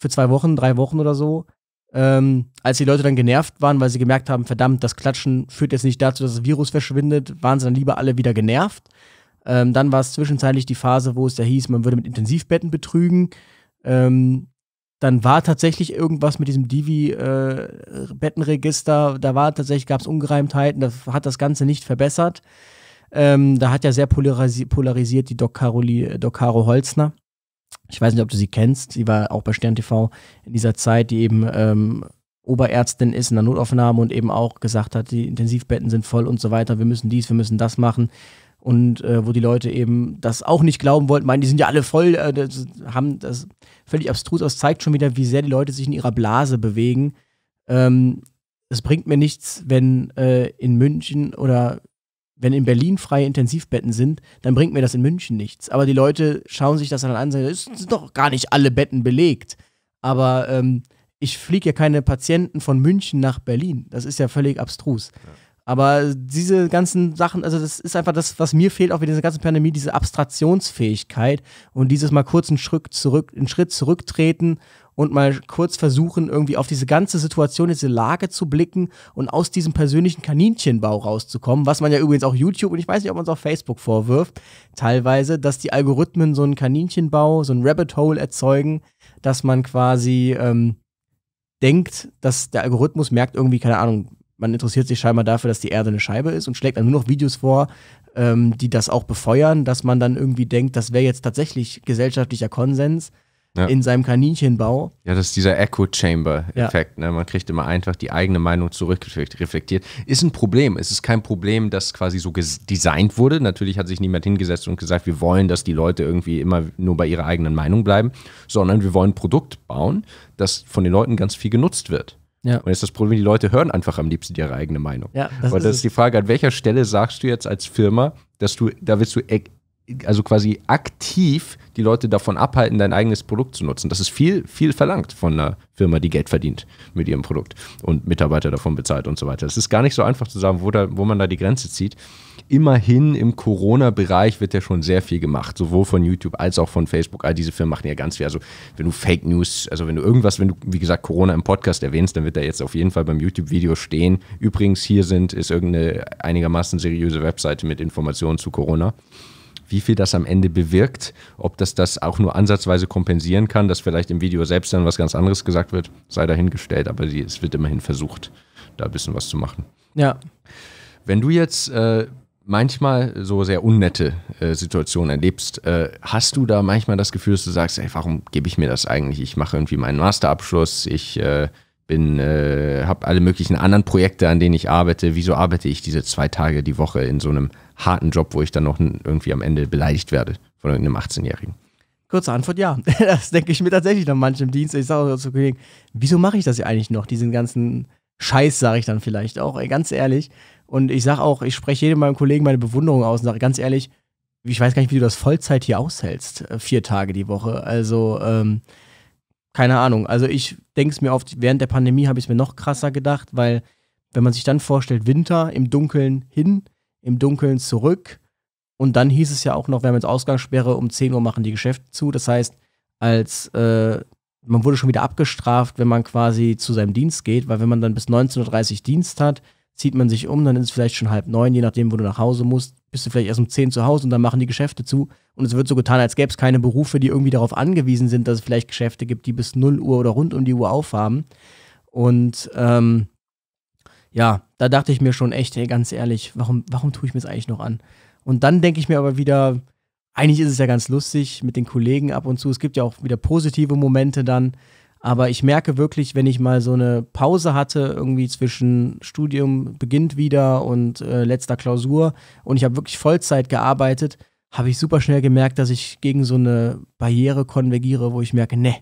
für zwei Wochen, drei Wochen oder so. Ähm, als die Leute dann genervt waren, weil sie gemerkt haben, verdammt, das Klatschen führt jetzt nicht dazu, dass das Virus verschwindet, waren sie dann lieber alle wieder genervt ähm, dann war es zwischenzeitlich die Phase, wo es ja hieß, man würde mit Intensivbetten betrügen. Ähm, dann war tatsächlich irgendwas mit diesem Divi-Bettenregister. Äh, da war tatsächlich, gab es Ungereimtheiten, das hat das Ganze nicht verbessert. Ähm, da hat ja sehr polarisi polarisiert die Doc, Caroli, äh, Doc Caro Holzner. Ich weiß nicht, ob du sie kennst. Sie war auch bei Stern TV in dieser Zeit, die eben ähm, Oberärztin ist in der Notaufnahme und eben auch gesagt hat, die Intensivbetten sind voll und so weiter. Wir müssen dies, wir müssen das machen und äh, wo die Leute eben das auch nicht glauben wollten, meinen, die sind ja alle voll, äh, das, haben das völlig abstrus aus, zeigt schon wieder, wie sehr die Leute sich in ihrer Blase bewegen. Ähm, es bringt mir nichts, wenn äh, in München oder wenn in Berlin freie Intensivbetten sind, dann bringt mir das in München nichts. Aber die Leute schauen sich das dann an und sagen, es sind doch gar nicht alle Betten belegt. Aber ähm, ich fliege ja keine Patienten von München nach Berlin. Das ist ja völlig abstrus. Ja. Aber diese ganzen Sachen, also das ist einfach das, was mir fehlt, auch mit dieser ganzen Pandemie, diese Abstraktionsfähigkeit und dieses mal kurz einen Schritt, zurück, einen Schritt zurücktreten und mal kurz versuchen, irgendwie auf diese ganze Situation, diese Lage zu blicken und aus diesem persönlichen Kaninchenbau rauszukommen, was man ja übrigens auch YouTube und ich weiß nicht, ob man es auch Facebook vorwirft, teilweise, dass die Algorithmen so einen Kaninchenbau, so ein Rabbit Hole erzeugen, dass man quasi ähm, denkt, dass der Algorithmus merkt irgendwie, keine Ahnung, man interessiert sich scheinbar dafür, dass die Erde eine Scheibe ist und schlägt dann nur noch Videos vor, ähm, die das auch befeuern, dass man dann irgendwie denkt, das wäre jetzt tatsächlich gesellschaftlicher Konsens ja. in seinem Kaninchenbau. Ja, das ist dieser Echo-Chamber-Effekt. Ja. Ne? Man kriegt immer einfach die eigene Meinung zurückreflektiert. Ist ein Problem. Es ist kein Problem, das quasi so designt wurde. Natürlich hat sich niemand hingesetzt und gesagt, wir wollen, dass die Leute irgendwie immer nur bei ihrer eigenen Meinung bleiben, sondern wir wollen ein Produkt bauen, das von den Leuten ganz viel genutzt wird. Ja. Und jetzt das Problem, die Leute hören einfach am liebsten ihre eigene Meinung. Ja, das Weil ist das ist die Frage, an welcher Stelle sagst du jetzt als Firma, dass du, da willst du e also quasi aktiv die Leute davon abhalten, dein eigenes Produkt zu nutzen. Das ist viel, viel verlangt von einer Firma, die Geld verdient mit ihrem Produkt und Mitarbeiter davon bezahlt und so weiter. Es ist gar nicht so einfach zu sagen, wo, da, wo man da die Grenze zieht. Immerhin im Corona-Bereich wird ja schon sehr viel gemacht, sowohl von YouTube als auch von Facebook. All diese Firmen machen ja ganz viel. Also wenn du Fake News, also wenn du irgendwas, wenn du, wie gesagt, Corona im Podcast erwähnst, dann wird da jetzt auf jeden Fall beim YouTube-Video stehen. Übrigens, hier sind, ist irgendeine einigermaßen seriöse Webseite mit Informationen zu Corona wie viel das am Ende bewirkt, ob das das auch nur ansatzweise kompensieren kann, dass vielleicht im Video selbst dann was ganz anderes gesagt wird, sei dahingestellt, aber die, es wird immerhin versucht, da ein bisschen was zu machen. Ja. Wenn du jetzt äh, manchmal so sehr unnette äh, Situationen erlebst, äh, hast du da manchmal das Gefühl, dass du sagst, ey, warum gebe ich mir das eigentlich? Ich mache irgendwie meinen Masterabschluss, ich äh, bin, äh, habe alle möglichen anderen Projekte, an denen ich arbeite. Wieso arbeite ich diese zwei Tage die Woche in so einem harten Job, wo ich dann noch irgendwie am Ende beleidigt werde von irgendeinem 18-Jährigen? Kurze Antwort, ja. Das denke ich mir tatsächlich dann manchem Dienst. Ich sage auch zu Kollegen, wieso mache ich das ja eigentlich noch, diesen ganzen Scheiß, sage ich dann vielleicht auch, ganz ehrlich. Und ich sage auch, ich spreche jedem meinem Kollegen meine Bewunderung aus und sage ganz ehrlich, ich weiß gar nicht, wie du das Vollzeit hier aushältst, äh, vier Tage die Woche. Also, ähm, keine Ahnung. Also ich denke es mir oft, während der Pandemie habe ich es mir noch krasser gedacht, weil wenn man sich dann vorstellt, Winter im Dunkeln hin, im Dunkeln zurück. Und dann hieß es ja auch noch, wir haben jetzt Ausgangssperre, um 10 Uhr machen die Geschäfte zu. Das heißt, als äh, man wurde schon wieder abgestraft, wenn man quasi zu seinem Dienst geht, weil wenn man dann bis 19.30 Uhr Dienst hat, zieht man sich um, dann ist es vielleicht schon halb neun, je nachdem, wo du nach Hause musst, bist du vielleicht erst um zehn zu Hause und dann machen die Geschäfte zu. Und es wird so getan, als gäbe es keine Berufe, die irgendwie darauf angewiesen sind, dass es vielleicht Geschäfte gibt, die bis 0 Uhr oder rund um die Uhr aufhaben. Und ähm, ja, da dachte ich mir schon echt, ey, ganz ehrlich, warum, warum tue ich mir das eigentlich noch an? Und dann denke ich mir aber wieder, eigentlich ist es ja ganz lustig mit den Kollegen ab und zu. Es gibt ja auch wieder positive Momente dann. Aber ich merke wirklich, wenn ich mal so eine Pause hatte, irgendwie zwischen Studium beginnt wieder und äh, letzter Klausur und ich habe wirklich Vollzeit gearbeitet, habe ich super schnell gemerkt, dass ich gegen so eine Barriere konvergiere, wo ich merke, ne,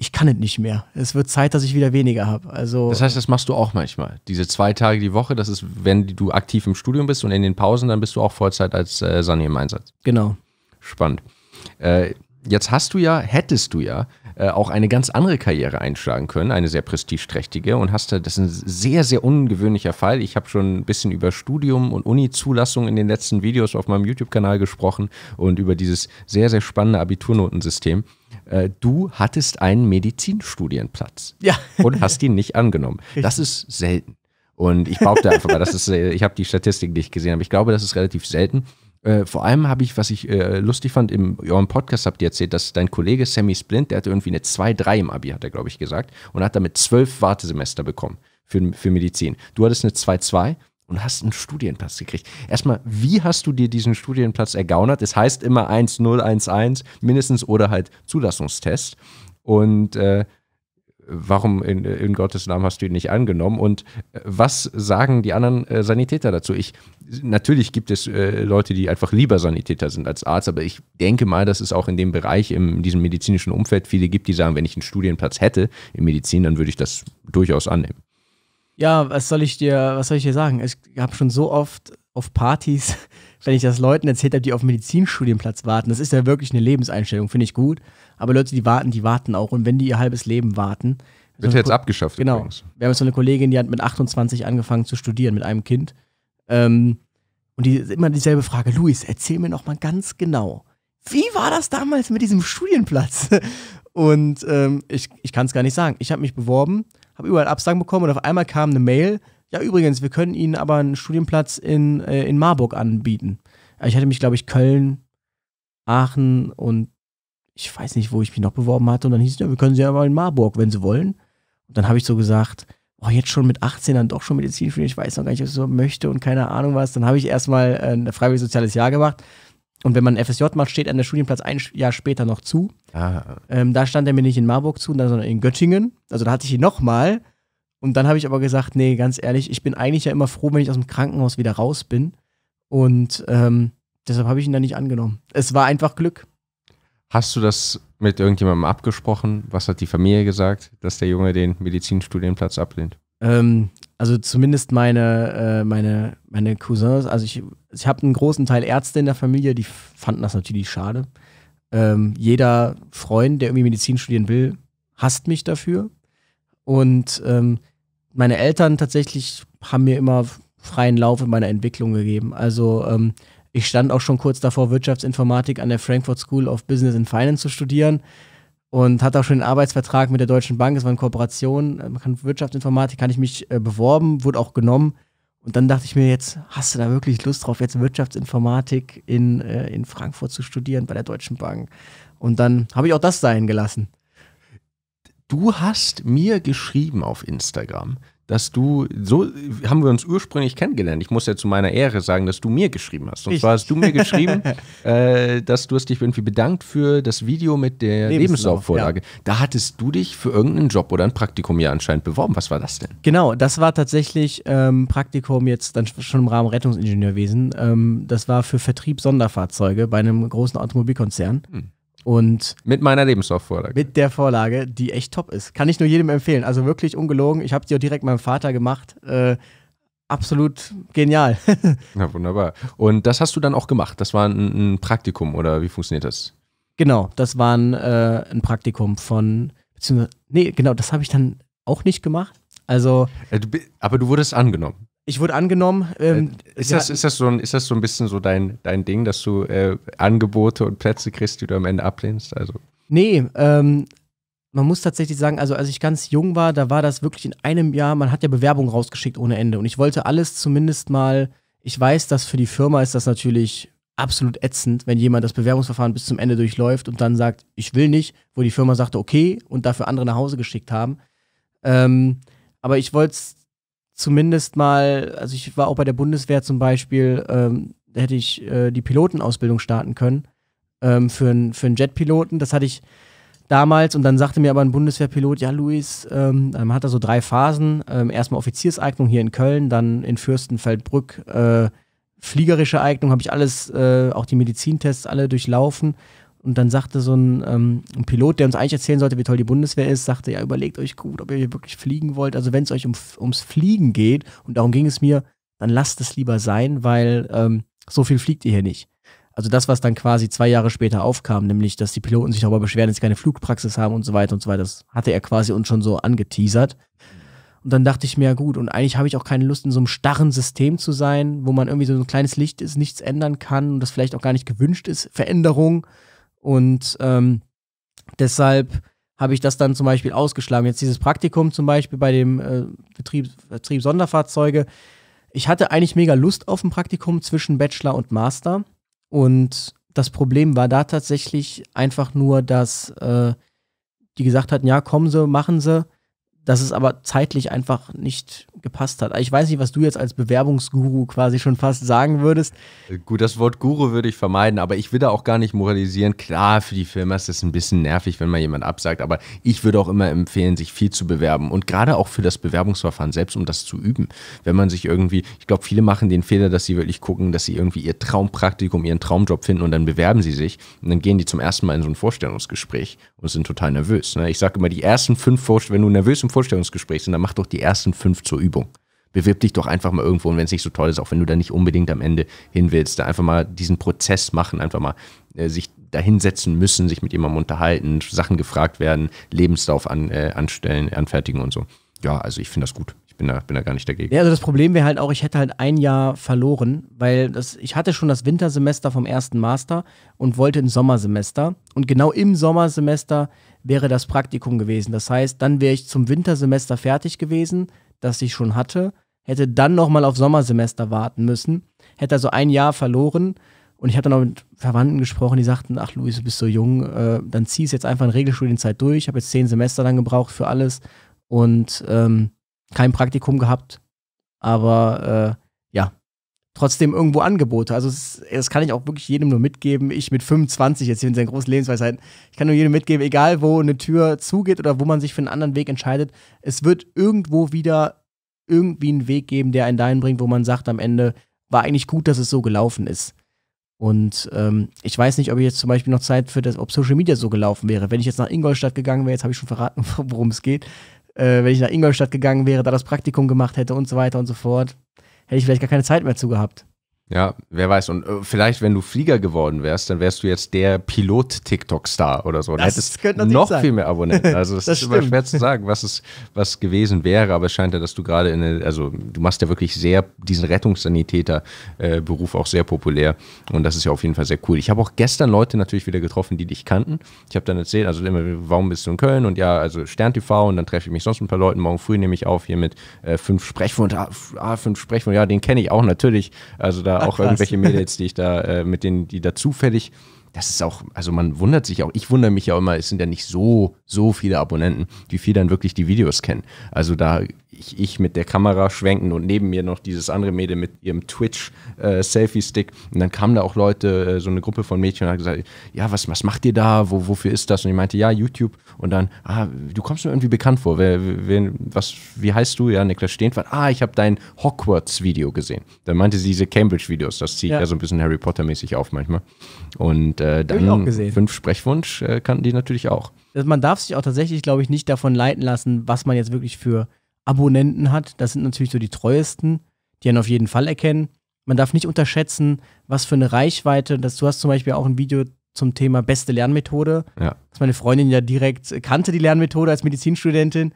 ich kann es nicht mehr. Es wird Zeit, dass ich wieder weniger habe. Also das heißt, das machst du auch manchmal. Diese zwei Tage die Woche, das ist, wenn du aktiv im Studium bist und in den Pausen, dann bist du auch Vollzeit als äh, Sani im Einsatz. Genau. Spannend. Äh, jetzt hast du ja, hättest du ja äh, auch eine ganz andere Karriere einschlagen können, eine sehr prestigeträchtige und hast da, das ist ein sehr, sehr ungewöhnlicher Fall. Ich habe schon ein bisschen über Studium und Uni-Zulassung in den letzten Videos auf meinem YouTube-Kanal gesprochen und über dieses sehr, sehr spannende Abiturnotensystem. Äh, du hattest einen Medizinstudienplatz ja. und hast ihn nicht angenommen. Richtig. Das ist selten. Und ich behaupte einfach mal, das ist, äh, ich habe die Statistik nicht gesehen, aber ich glaube, das ist relativ selten. Äh, vor allem habe ich, was ich äh, lustig fand, im eurem Podcast habt ihr erzählt, dass dein Kollege Sammy Splint, der hatte irgendwie eine 2-3 im Abi, hat er, glaube ich, gesagt, und hat damit zwölf Wartesemester bekommen für, für Medizin. Du hattest eine 2-2 und hast einen Studienplatz gekriegt. Erstmal, wie hast du dir diesen Studienplatz ergaunert? Es das heißt immer 1011 mindestens oder halt Zulassungstest. Und äh, warum in, in, Gottes Namen hast du ihn nicht angenommen? Und äh, was sagen die anderen äh, Sanitäter dazu? Ich, natürlich gibt es äh, Leute, die einfach lieber Sanitäter sind als Arzt, aber ich denke mal, dass es auch in dem Bereich, in diesem medizinischen Umfeld viele gibt, die sagen, wenn ich einen Studienplatz hätte in Medizin, dann würde ich das durchaus annehmen. Ja, was soll ich dir, was soll ich dir sagen? Ich habe schon so oft auf Partys, wenn ich das Leuten erzählt habe, die auf Medizinstudienplatz warten, das ist ja wirklich eine Lebenseinstellung, finde ich gut. Aber Leute, die warten, die warten auch. Und wenn die ihr halbes Leben warten. Wird so jetzt Ko abgeschafft. Genau. Übrigens. Wir haben jetzt so eine Kollegin, die hat mit 28 angefangen zu studieren, mit einem Kind. Ähm, und die ist immer dieselbe Frage: Luis, erzähl mir noch mal ganz genau, wie war das damals mit diesem Studienplatz? Und ähm, ich, ich kann es gar nicht sagen. Ich habe mich beworben, habe überall Absagen bekommen und auf einmal kam eine Mail, ja übrigens, wir können Ihnen aber einen Studienplatz in, äh, in Marburg anbieten. Äh, ich hatte mich, glaube ich, Köln, Aachen und ich weiß nicht, wo ich mich noch beworben hatte. Und dann hieß es, ja, wir können Sie aber in Marburg, wenn Sie wollen. Und dann habe ich so gesagt, oh, jetzt schon mit 18 dann doch schon Medizin studieren, ich weiß noch gar nicht, ob ich so möchte und keine Ahnung was. Dann habe ich erstmal äh, ein freiwilliges soziales Jahr gemacht und wenn man FSJ macht, steht an der Studienplatz ein Jahr später noch zu. Ah. Ähm, da stand er mir nicht in Marburg zu, sondern in Göttingen. Also da hatte ich ihn nochmal. Und dann habe ich aber gesagt, nee, ganz ehrlich, ich bin eigentlich ja immer froh, wenn ich aus dem Krankenhaus wieder raus bin. Und ähm, deshalb habe ich ihn da nicht angenommen. Es war einfach Glück. Hast du das mit irgendjemandem abgesprochen? Was hat die Familie gesagt, dass der Junge den Medizinstudienplatz ablehnt? Ähm, also zumindest meine, äh, meine, meine Cousins, also ich, ich habe einen großen Teil Ärzte in der Familie, die fanden das natürlich schade. Ähm, jeder Freund, der irgendwie Medizin studieren will, hasst mich dafür. Und ähm, meine Eltern tatsächlich haben mir immer freien Lauf in meiner Entwicklung gegeben. Also ähm, ich stand auch schon kurz davor, Wirtschaftsinformatik an der Frankfurt School of Business and Finance zu studieren und hatte auch schon einen Arbeitsvertrag mit der Deutschen Bank. Es war eine Kooperation. Man kann Wirtschaftsinformatik, kann ich mich äh, beworben, wurde auch genommen. Und dann dachte ich mir jetzt, hast du da wirklich Lust drauf, jetzt Wirtschaftsinformatik in, äh, in Frankfurt zu studieren bei der Deutschen Bank? Und dann habe ich auch das dahin gelassen. Du hast mir geschrieben auf Instagram, dass du, so haben wir uns ursprünglich kennengelernt. Ich muss ja zu meiner Ehre sagen, dass du mir geschrieben hast. Und ich. zwar hast du mir geschrieben, äh, dass du hast dich irgendwie bedankt für das Video mit der Lebenslaufvorlage. Ja. Da hattest du dich für irgendeinen Job oder ein Praktikum ja anscheinend beworben. Was war das denn? Genau, das war tatsächlich ähm, Praktikum jetzt dann schon im Rahmen Rettungsingenieurwesen. Ähm, das war für Vertrieb Sonderfahrzeuge bei einem großen Automobilkonzern. Hm. Und mit meiner Lebenslaufvorlage. Mit der Vorlage, die echt top ist. Kann ich nur jedem empfehlen. Also wirklich ungelogen. Ich habe die auch direkt meinem Vater gemacht. Äh, absolut genial. Na wunderbar. Und das hast du dann auch gemacht. Das war ein, ein Praktikum oder wie funktioniert das? Genau, das war ein, äh, ein Praktikum von, beziehungsweise, nee, genau, das habe ich dann auch nicht gemacht. Also. Äh, aber du wurdest angenommen ich wurde angenommen. Ähm, äh, ist, das, ist, das so ein, ist das so ein bisschen so dein, dein Ding, dass du äh, Angebote und Plätze kriegst, die du am Ende ablehnst? Also. Nee, ähm, man muss tatsächlich sagen, also als ich ganz jung war, da war das wirklich in einem Jahr, man hat ja Bewerbungen rausgeschickt ohne Ende. Und ich wollte alles zumindest mal, ich weiß, dass für die Firma ist das natürlich absolut ätzend, wenn jemand das Bewerbungsverfahren bis zum Ende durchläuft und dann sagt, ich will nicht, wo die Firma sagte, okay, und dafür andere nach Hause geschickt haben. Ähm, aber ich wollte es zumindest mal, also ich war auch bei der Bundeswehr zum Beispiel, ähm, hätte ich äh, die Pilotenausbildung starten können ähm, für einen für einen Jetpiloten. Das hatte ich damals und dann sagte mir aber ein Bundeswehrpilot, ja Luis, ähm, dann hat er so drei Phasen. Ähm, erstmal Offizierseignung hier in Köln, dann in Fürstenfeldbrück äh, fliegerische Eignung, habe ich alles, äh, auch die Medizintests alle durchlaufen. Und dann sagte so ein, ähm, ein, Pilot, der uns eigentlich erzählen sollte, wie toll die Bundeswehr ist, sagte, ja, überlegt euch gut, ob ihr hier wirklich fliegen wollt. Also wenn es euch um, ums Fliegen geht, und darum ging es mir, dann lasst es lieber sein, weil ähm, so viel fliegt ihr hier nicht. Also das, was dann quasi zwei Jahre später aufkam, nämlich, dass die Piloten sich darüber beschweren, dass sie keine Flugpraxis haben und so weiter und so weiter, das hatte er quasi uns schon so angeteasert. Und dann dachte ich mir, ja gut, und eigentlich habe ich auch keine Lust, in so einem starren System zu sein, wo man irgendwie so ein kleines Licht ist, nichts ändern kann und das vielleicht auch gar nicht gewünscht ist, Veränderung. Und ähm, deshalb habe ich das dann zum Beispiel ausgeschlagen. Jetzt dieses Praktikum zum Beispiel bei dem äh, Betrieb, Betrieb Sonderfahrzeuge. Ich hatte eigentlich mega Lust auf ein Praktikum zwischen Bachelor und Master. Und das Problem war da tatsächlich einfach nur, dass äh, die gesagt hatten, ja, kommen Sie, machen Sie dass es aber zeitlich einfach nicht gepasst hat. Ich weiß nicht, was du jetzt als Bewerbungsguru quasi schon fast sagen würdest. Äh, gut, das Wort Guru würde ich vermeiden, aber ich will da auch gar nicht moralisieren. Klar, für die Firma ist es ein bisschen nervig, wenn mal jemand absagt, aber ich würde auch immer empfehlen, sich viel zu bewerben und gerade auch für das Bewerbungsverfahren selbst, um das zu üben. Wenn man sich irgendwie, ich glaube, viele machen den Fehler, dass sie wirklich gucken, dass sie irgendwie ihr Traumpraktikum, ihren Traumjob finden und dann bewerben sie sich und dann gehen die zum ersten Mal in so ein Vorstellungsgespräch und sind total nervös. Ne? Ich sage immer, die ersten fünf, Vorstellungen, wenn du nervös im Vorstellungsgespräch Vorstellungsgespräch sind, dann mach doch die ersten fünf zur Übung. Bewirb dich doch einfach mal irgendwo und wenn es nicht so toll ist, auch wenn du da nicht unbedingt am Ende hin willst, da einfach mal diesen Prozess machen, einfach mal äh, sich dahinsetzen müssen, sich mit jemandem unterhalten, Sachen gefragt werden, Lebenslauf an, äh, anstellen, anfertigen und so. Ja, also ich finde das gut bin da, bin da gar nicht dagegen. Ja, also das Problem wäre halt auch, ich hätte halt ein Jahr verloren, weil das, ich hatte schon das Wintersemester vom ersten Master und wollte ein Sommersemester. Und genau im Sommersemester wäre das Praktikum gewesen. Das heißt, dann wäre ich zum Wintersemester fertig gewesen, das ich schon hatte, hätte dann nochmal auf Sommersemester warten müssen, hätte also ein Jahr verloren. Und ich habe dann auch mit Verwandten gesprochen, die sagten, ach Luis, du bist so jung, äh, dann zieh es jetzt einfach in Regelstudienzeit durch. habe jetzt zehn Semester dann gebraucht für alles und ähm, kein Praktikum gehabt. Aber äh, trotzdem irgendwo Angebote. Also es, das kann ich auch wirklich jedem nur mitgeben. Ich mit 25 jetzt hier in seinen großen Lebensweisheiten. Ich kann nur jedem mitgeben, egal wo eine Tür zugeht oder wo man sich für einen anderen Weg entscheidet, es wird irgendwo wieder irgendwie einen Weg geben, der einen dahin bringt, wo man sagt am Ende, war eigentlich gut, dass es so gelaufen ist. Und ähm, ich weiß nicht, ob ich jetzt zum Beispiel noch Zeit für das, ob Social Media so gelaufen wäre. Wenn ich jetzt nach Ingolstadt gegangen wäre, jetzt habe ich schon verraten, worum es geht. Äh, wenn ich nach Ingolstadt gegangen wäre, da das Praktikum gemacht hätte und so weiter und so fort, hätte ich vielleicht gar keine Zeit mehr zu gehabt. Ja, wer weiß. Und äh, vielleicht, wenn du Flieger geworden wärst, dann wärst du jetzt der Pilot-TikTok-Star oder so. Dann das hättest könnte noch sein. viel mehr Abonnenten. Also es ist immer schwer zu sagen, was es was gewesen wäre, aber es scheint ja, dass du gerade in eine, also du machst ja wirklich sehr diesen Rettungssanitäter-Beruf auch sehr populär. Und das ist ja auf jeden Fall sehr cool. Ich habe auch gestern Leute natürlich wieder getroffen, die dich kannten. Ich habe dann erzählt, also immer, warum bist du in Köln? Und ja, also SternTV und dann treffe ich mich sonst ein paar Leuten. Morgen früh nehme ich auf hier mit äh, fünf Sprechwunden. ah, fünf Sprechwunden, ja, den kenne ich auch natürlich. Also da auch irgendwelche Mädels, die ich da, äh, mit denen, die da zufällig das ist auch, also man wundert sich auch, ich wundere mich ja immer, es sind ja nicht so, so viele Abonnenten, wie viel dann wirklich die Videos kennen. Also da ich, ich mit der Kamera schwenken und neben mir noch dieses andere Mädel mit ihrem Twitch-Selfie-Stick. Äh, und dann kamen da auch Leute, äh, so eine Gruppe von Mädchen und hat gesagt, ja, was, was macht ihr da? Wo, wofür ist das? Und ich meinte, ja, YouTube. Und dann, ah, du kommst mir irgendwie bekannt vor. Wer, wer, was, wie heißt du? Ja, Niklas Stehenwald. Ah, ich habe dein Hogwarts-Video gesehen. Dann meinte sie diese Cambridge-Videos, das ziehe ich ja. ja so ein bisschen Harry Potter-mäßig auf manchmal. Und äh, äh, dann fünf Sprechwunsch äh, kannten die natürlich auch. Also man darf sich auch tatsächlich, glaube ich, nicht davon leiten lassen, was man jetzt wirklich für Abonnenten hat. Das sind natürlich so die treuesten, die einen auf jeden Fall erkennen. Man darf nicht unterschätzen, was für eine Reichweite. Das, du hast zum Beispiel auch ein Video zum Thema beste Lernmethode. Ja. Dass meine Freundin ja direkt kannte die Lernmethode als Medizinstudentin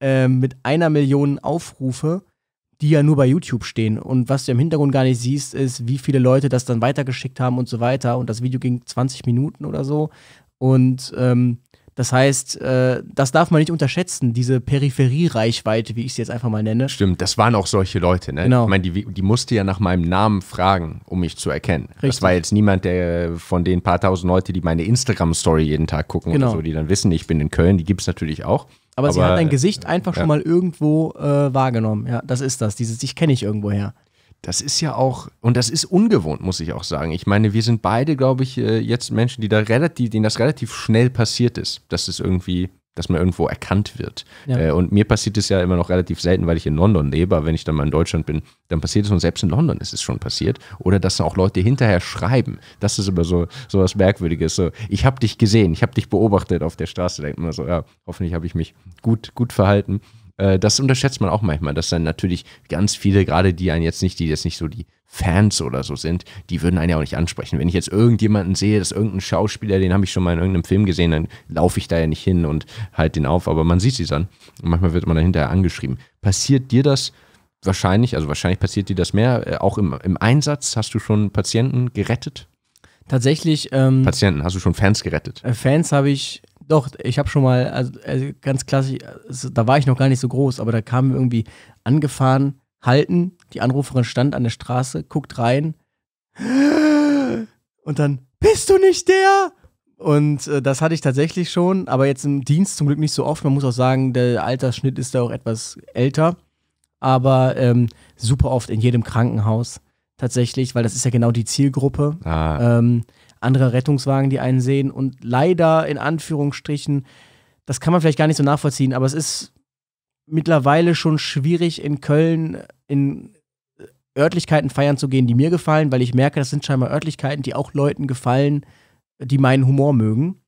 äh, mit einer Million Aufrufe die ja nur bei YouTube stehen. Und was du im Hintergrund gar nicht siehst, ist, wie viele Leute das dann weitergeschickt haben und so weiter. Und das Video ging 20 Minuten oder so. Und ähm, das heißt, äh, das darf man nicht unterschätzen, diese Peripheriereichweite, wie ich sie jetzt einfach mal nenne. Stimmt, das waren auch solche Leute, ne? Genau. Ich meine, die, die musste ja nach meinem Namen fragen, um mich zu erkennen. Richtig. Das war jetzt niemand, der von den paar tausend Leute, die meine Instagram-Story jeden Tag gucken genau. oder so, die dann wissen, ich bin in Köln, die gibt es natürlich auch. Aber, aber, sie hat ein Gesicht äh, einfach schon mal irgendwo äh, wahrgenommen. Ja, das ist das. Dieses Ich kenne ich irgendwoher. Das ist ja auch, und das ist ungewohnt, muss ich auch sagen. Ich meine, wir sind beide, glaube ich, äh, jetzt Menschen, die da relativ, denen das relativ schnell passiert ist, dass es irgendwie dass man irgendwo erkannt wird. Ja. Äh, und mir passiert es ja immer noch relativ selten, weil ich in London lebe, aber wenn ich dann mal in Deutschland bin, dann passiert es und selbst in London ist es schon passiert. Oder dass auch Leute hinterher schreiben. Das ist immer so, so was Merkwürdiges. So, ich habe dich gesehen, ich habe dich beobachtet auf der Straße. Denkt man so, ja, hoffentlich habe ich mich gut, gut verhalten. Äh, das unterschätzt man auch manchmal, dass dann natürlich ganz viele, gerade die einen jetzt nicht, die jetzt nicht so die Fans oder so sind, die würden einen ja auch nicht ansprechen. Wenn ich jetzt irgendjemanden sehe, dass irgendein Schauspieler, den habe ich schon mal in irgendeinem Film gesehen, dann laufe ich da ja nicht hin und halte den auf, aber man sieht sie dann. Und manchmal wird man dann hinterher angeschrieben. Passiert dir das wahrscheinlich, also wahrscheinlich passiert dir das mehr, äh, auch im, im Einsatz? Hast du schon Patienten gerettet? Tatsächlich. Ähm, Patienten, hast du schon Fans gerettet? Äh, Fans habe ich doch, ich habe schon mal, also, also ganz klassisch, also, da war ich noch gar nicht so groß, aber da kamen wir irgendwie angefahren, halten, die Anruferin stand an der Straße, guckt rein und dann, bist du nicht der? Und äh, das hatte ich tatsächlich schon, aber jetzt im Dienst zum Glück nicht so oft. Man muss auch sagen, der Altersschnitt ist da auch etwas älter, aber ähm, super oft in jedem Krankenhaus tatsächlich, weil das ist ja genau die Zielgruppe. Ah. Ähm, andere Rettungswagen, die einen sehen. Und leider, in Anführungsstrichen, das kann man vielleicht gar nicht so nachvollziehen, aber es ist mittlerweile schon schwierig, in Köln äh, in äh, Örtlichkeiten feiern zu gehen, die mir gefallen, weil ich merke, das sind scheinbar Örtlichkeiten, die auch Leuten gefallen, die meinen Humor mögen.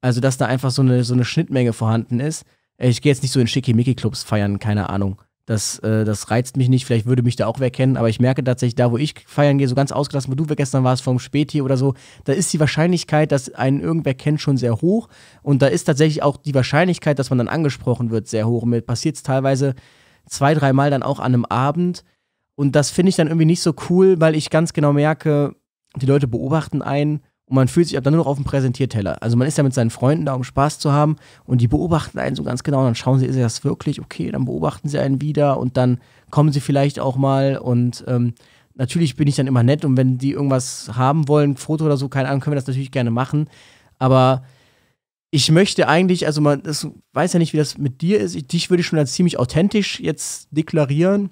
Also, dass da einfach so eine, so eine Schnittmenge vorhanden ist. Äh, ich gehe jetzt nicht so in Schickimicki-Clubs feiern, keine Ahnung. Das, äh, das reizt mich nicht, vielleicht würde mich da auch wer kennen, aber ich merke tatsächlich, da wo ich feiern gehe, so ganz ausgelassen, wo du gestern warst, vom Späti oder so, da ist die Wahrscheinlichkeit, dass einen irgendwer kennt, schon sehr hoch. Und da ist tatsächlich auch die Wahrscheinlichkeit, dass man dann angesprochen wird, sehr hoch. Und mir passiert es teilweise zwei, dreimal dann auch an einem Abend. Und das finde ich dann irgendwie nicht so cool, weil ich ganz genau merke, die Leute beobachten einen und man fühlt sich aber dann nur noch auf dem Präsentierteller. Also man ist ja mit seinen Freunden da, um Spaß zu haben und die beobachten einen so ganz genau und dann schauen sie, ist das wirklich okay, dann beobachten sie einen wieder und dann kommen sie vielleicht auch mal und ähm, natürlich bin ich dann immer nett und wenn die irgendwas haben wollen, Foto oder so, keine Ahnung, können wir das natürlich gerne machen, aber ich möchte eigentlich, also man das weiß ja nicht, wie das mit dir ist, ich, dich würde ich schon als ziemlich authentisch jetzt deklarieren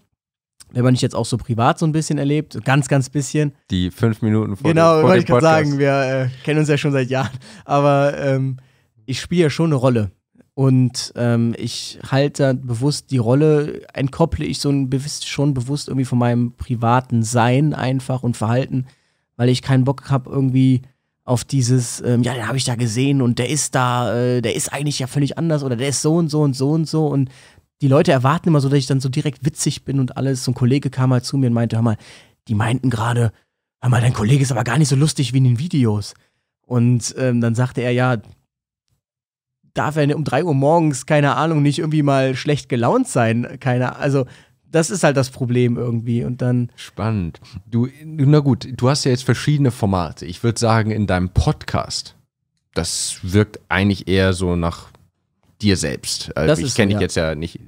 wenn man nicht jetzt auch so privat so ein bisschen erlebt, so ganz, ganz bisschen. Die fünf Minuten vor Genau, dem, Genau, wollte ich gerade sagen, wir äh, kennen uns ja schon seit Jahren. Aber ähm, ich spiele ja schon eine Rolle. Und ähm, ich halte bewusst die Rolle, entkopple ich so ein bewusst, schon bewusst irgendwie von meinem privaten Sein einfach und Verhalten, weil ich keinen Bock habe, irgendwie auf dieses, ähm, ja, den habe ich da gesehen und der ist da, äh, der ist eigentlich ja völlig anders oder der ist so und so und so und so und die Leute erwarten immer so, dass ich dann so direkt witzig bin und alles. So ein Kollege kam mal zu mir und meinte, hör mal, die meinten gerade, hör mal, dein Kollege ist aber gar nicht so lustig wie in den Videos. Und ähm, dann sagte er, ja, darf er um drei Uhr morgens, keine Ahnung, nicht irgendwie mal schlecht gelaunt sein? Keine, also das ist halt das Problem irgendwie und dann. Spannend. Du, na gut, du hast ja jetzt verschiedene Formate. Ich würde sagen, in deinem Podcast, das wirkt eigentlich eher so nach dir selbst. Also das ich kenne so, dich ja. jetzt ja nicht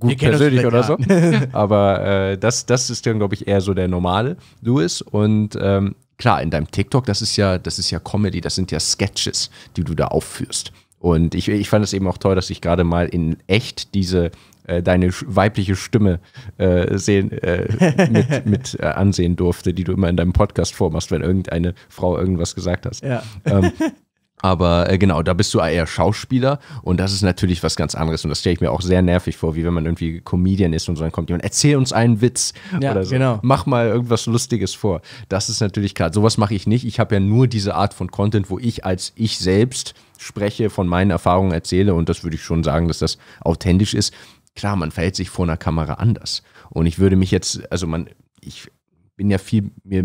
gut persönlich oder so. Aber äh, das, das ist dann, glaube ich, eher so der normale Louis. Und ähm, klar, in deinem TikTok, das ist ja, das ist ja Comedy, das sind ja Sketches, die du da aufführst. Und ich, ich fand es eben auch toll, dass ich gerade mal in echt diese äh, deine weibliche Stimme äh, sehen, äh, mit, mit äh, ansehen durfte, die du immer in deinem Podcast vormachst, wenn irgendeine Frau irgendwas gesagt hast. Ja. Ähm, Aber äh, genau, da bist du eher Schauspieler und das ist natürlich was ganz anderes. Und das stelle ich mir auch sehr nervig vor, wie wenn man irgendwie Comedian ist und so, dann kommt jemand, erzähl uns einen Witz ja, oder so. Genau. Mach mal irgendwas Lustiges vor. Das ist natürlich klar. Sowas mache ich nicht. Ich habe ja nur diese Art von Content, wo ich als ich selbst spreche, von meinen Erfahrungen erzähle und das würde ich schon sagen, dass das authentisch ist. Klar, man verhält sich vor einer Kamera anders. Und ich würde mich jetzt, also man, ich bin ja viel mir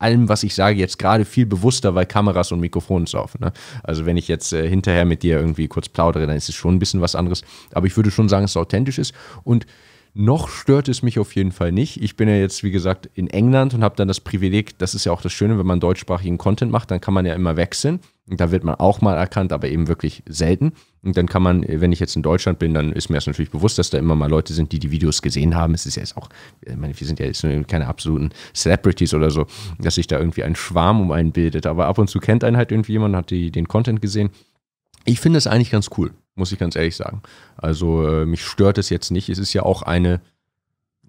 allem, was ich sage, jetzt gerade viel bewusster, weil Kameras und Mikrofone saufen. Ne? Also wenn ich jetzt äh, hinterher mit dir irgendwie kurz plaudere, dann ist es schon ein bisschen was anderes. Aber ich würde schon sagen, dass es authentisch ist. Und noch stört es mich auf jeden Fall nicht. Ich bin ja jetzt, wie gesagt, in England und habe dann das Privileg, das ist ja auch das Schöne, wenn man deutschsprachigen Content macht, dann kann man ja immer wechseln. Und da wird man auch mal erkannt, aber eben wirklich selten. Und dann kann man, wenn ich jetzt in Deutschland bin, dann ist mir das natürlich bewusst, dass da immer mal Leute sind, die die Videos gesehen haben. Es ist ja jetzt auch, ich meine, wir sind ja jetzt keine absoluten Celebrities oder so, dass sich da irgendwie ein Schwarm um einen bildet. Aber ab und zu kennt einen halt irgendwie jemand, hat die, den Content gesehen. Ich finde das eigentlich ganz cool muss ich ganz ehrlich sagen. Also äh, mich stört es jetzt nicht. Es ist ja auch eine,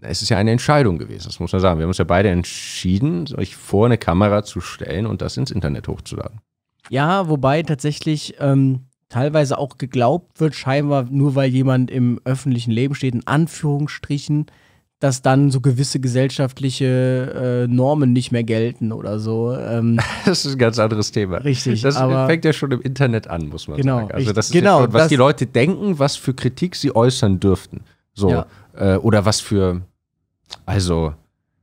es ist ja eine Entscheidung gewesen, das muss man sagen. Wir haben uns ja beide entschieden, euch vor eine Kamera zu stellen und das ins Internet hochzuladen. Ja, wobei tatsächlich ähm, teilweise auch geglaubt wird, scheinbar nur weil jemand im öffentlichen Leben steht, in Anführungsstrichen, dass dann so gewisse gesellschaftliche äh, Normen nicht mehr gelten oder so. Ähm, das ist ein ganz anderes Thema. Richtig. Das fängt ja schon im Internet an, muss man genau, sagen. Also das ist genau, schon, was die Leute denken, was für Kritik sie äußern dürften. So. Ja. Äh, oder was für, also,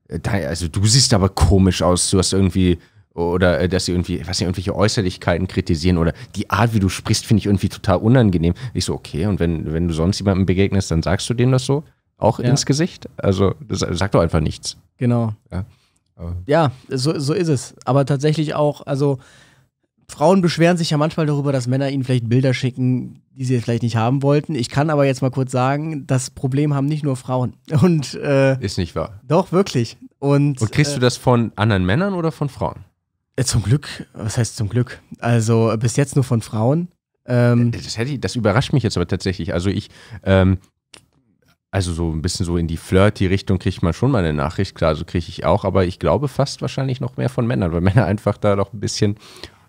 äh, also du siehst aber komisch aus, du hast irgendwie oder äh, dass sie irgendwie, was sie irgendwelche Äußerlichkeiten kritisieren oder die Art, wie du sprichst, finde ich irgendwie total unangenehm. Ich so, okay, und wenn, wenn du sonst jemandem begegnest, dann sagst du dem das so? auch ja. ins Gesicht. Also das sagt doch einfach nichts. Genau. Ja, ja so, so ist es. Aber tatsächlich auch, also Frauen beschweren sich ja manchmal darüber, dass Männer ihnen vielleicht Bilder schicken, die sie vielleicht nicht haben wollten. Ich kann aber jetzt mal kurz sagen, das Problem haben nicht nur Frauen. Und äh, ist nicht wahr. Doch wirklich. Und, Und kriegst äh, du das von anderen Männern oder von Frauen? Äh, zum Glück. Was heißt zum Glück? Also äh, bis jetzt nur von Frauen. Ähm, das, hätte ich, das überrascht mich jetzt aber tatsächlich. Also ich ähm, also so ein bisschen so in die Flirty-Richtung kriegt man schon mal eine Nachricht. Klar, so kriege ich auch, aber ich glaube fast wahrscheinlich noch mehr von Männern, weil Männer einfach da noch ein bisschen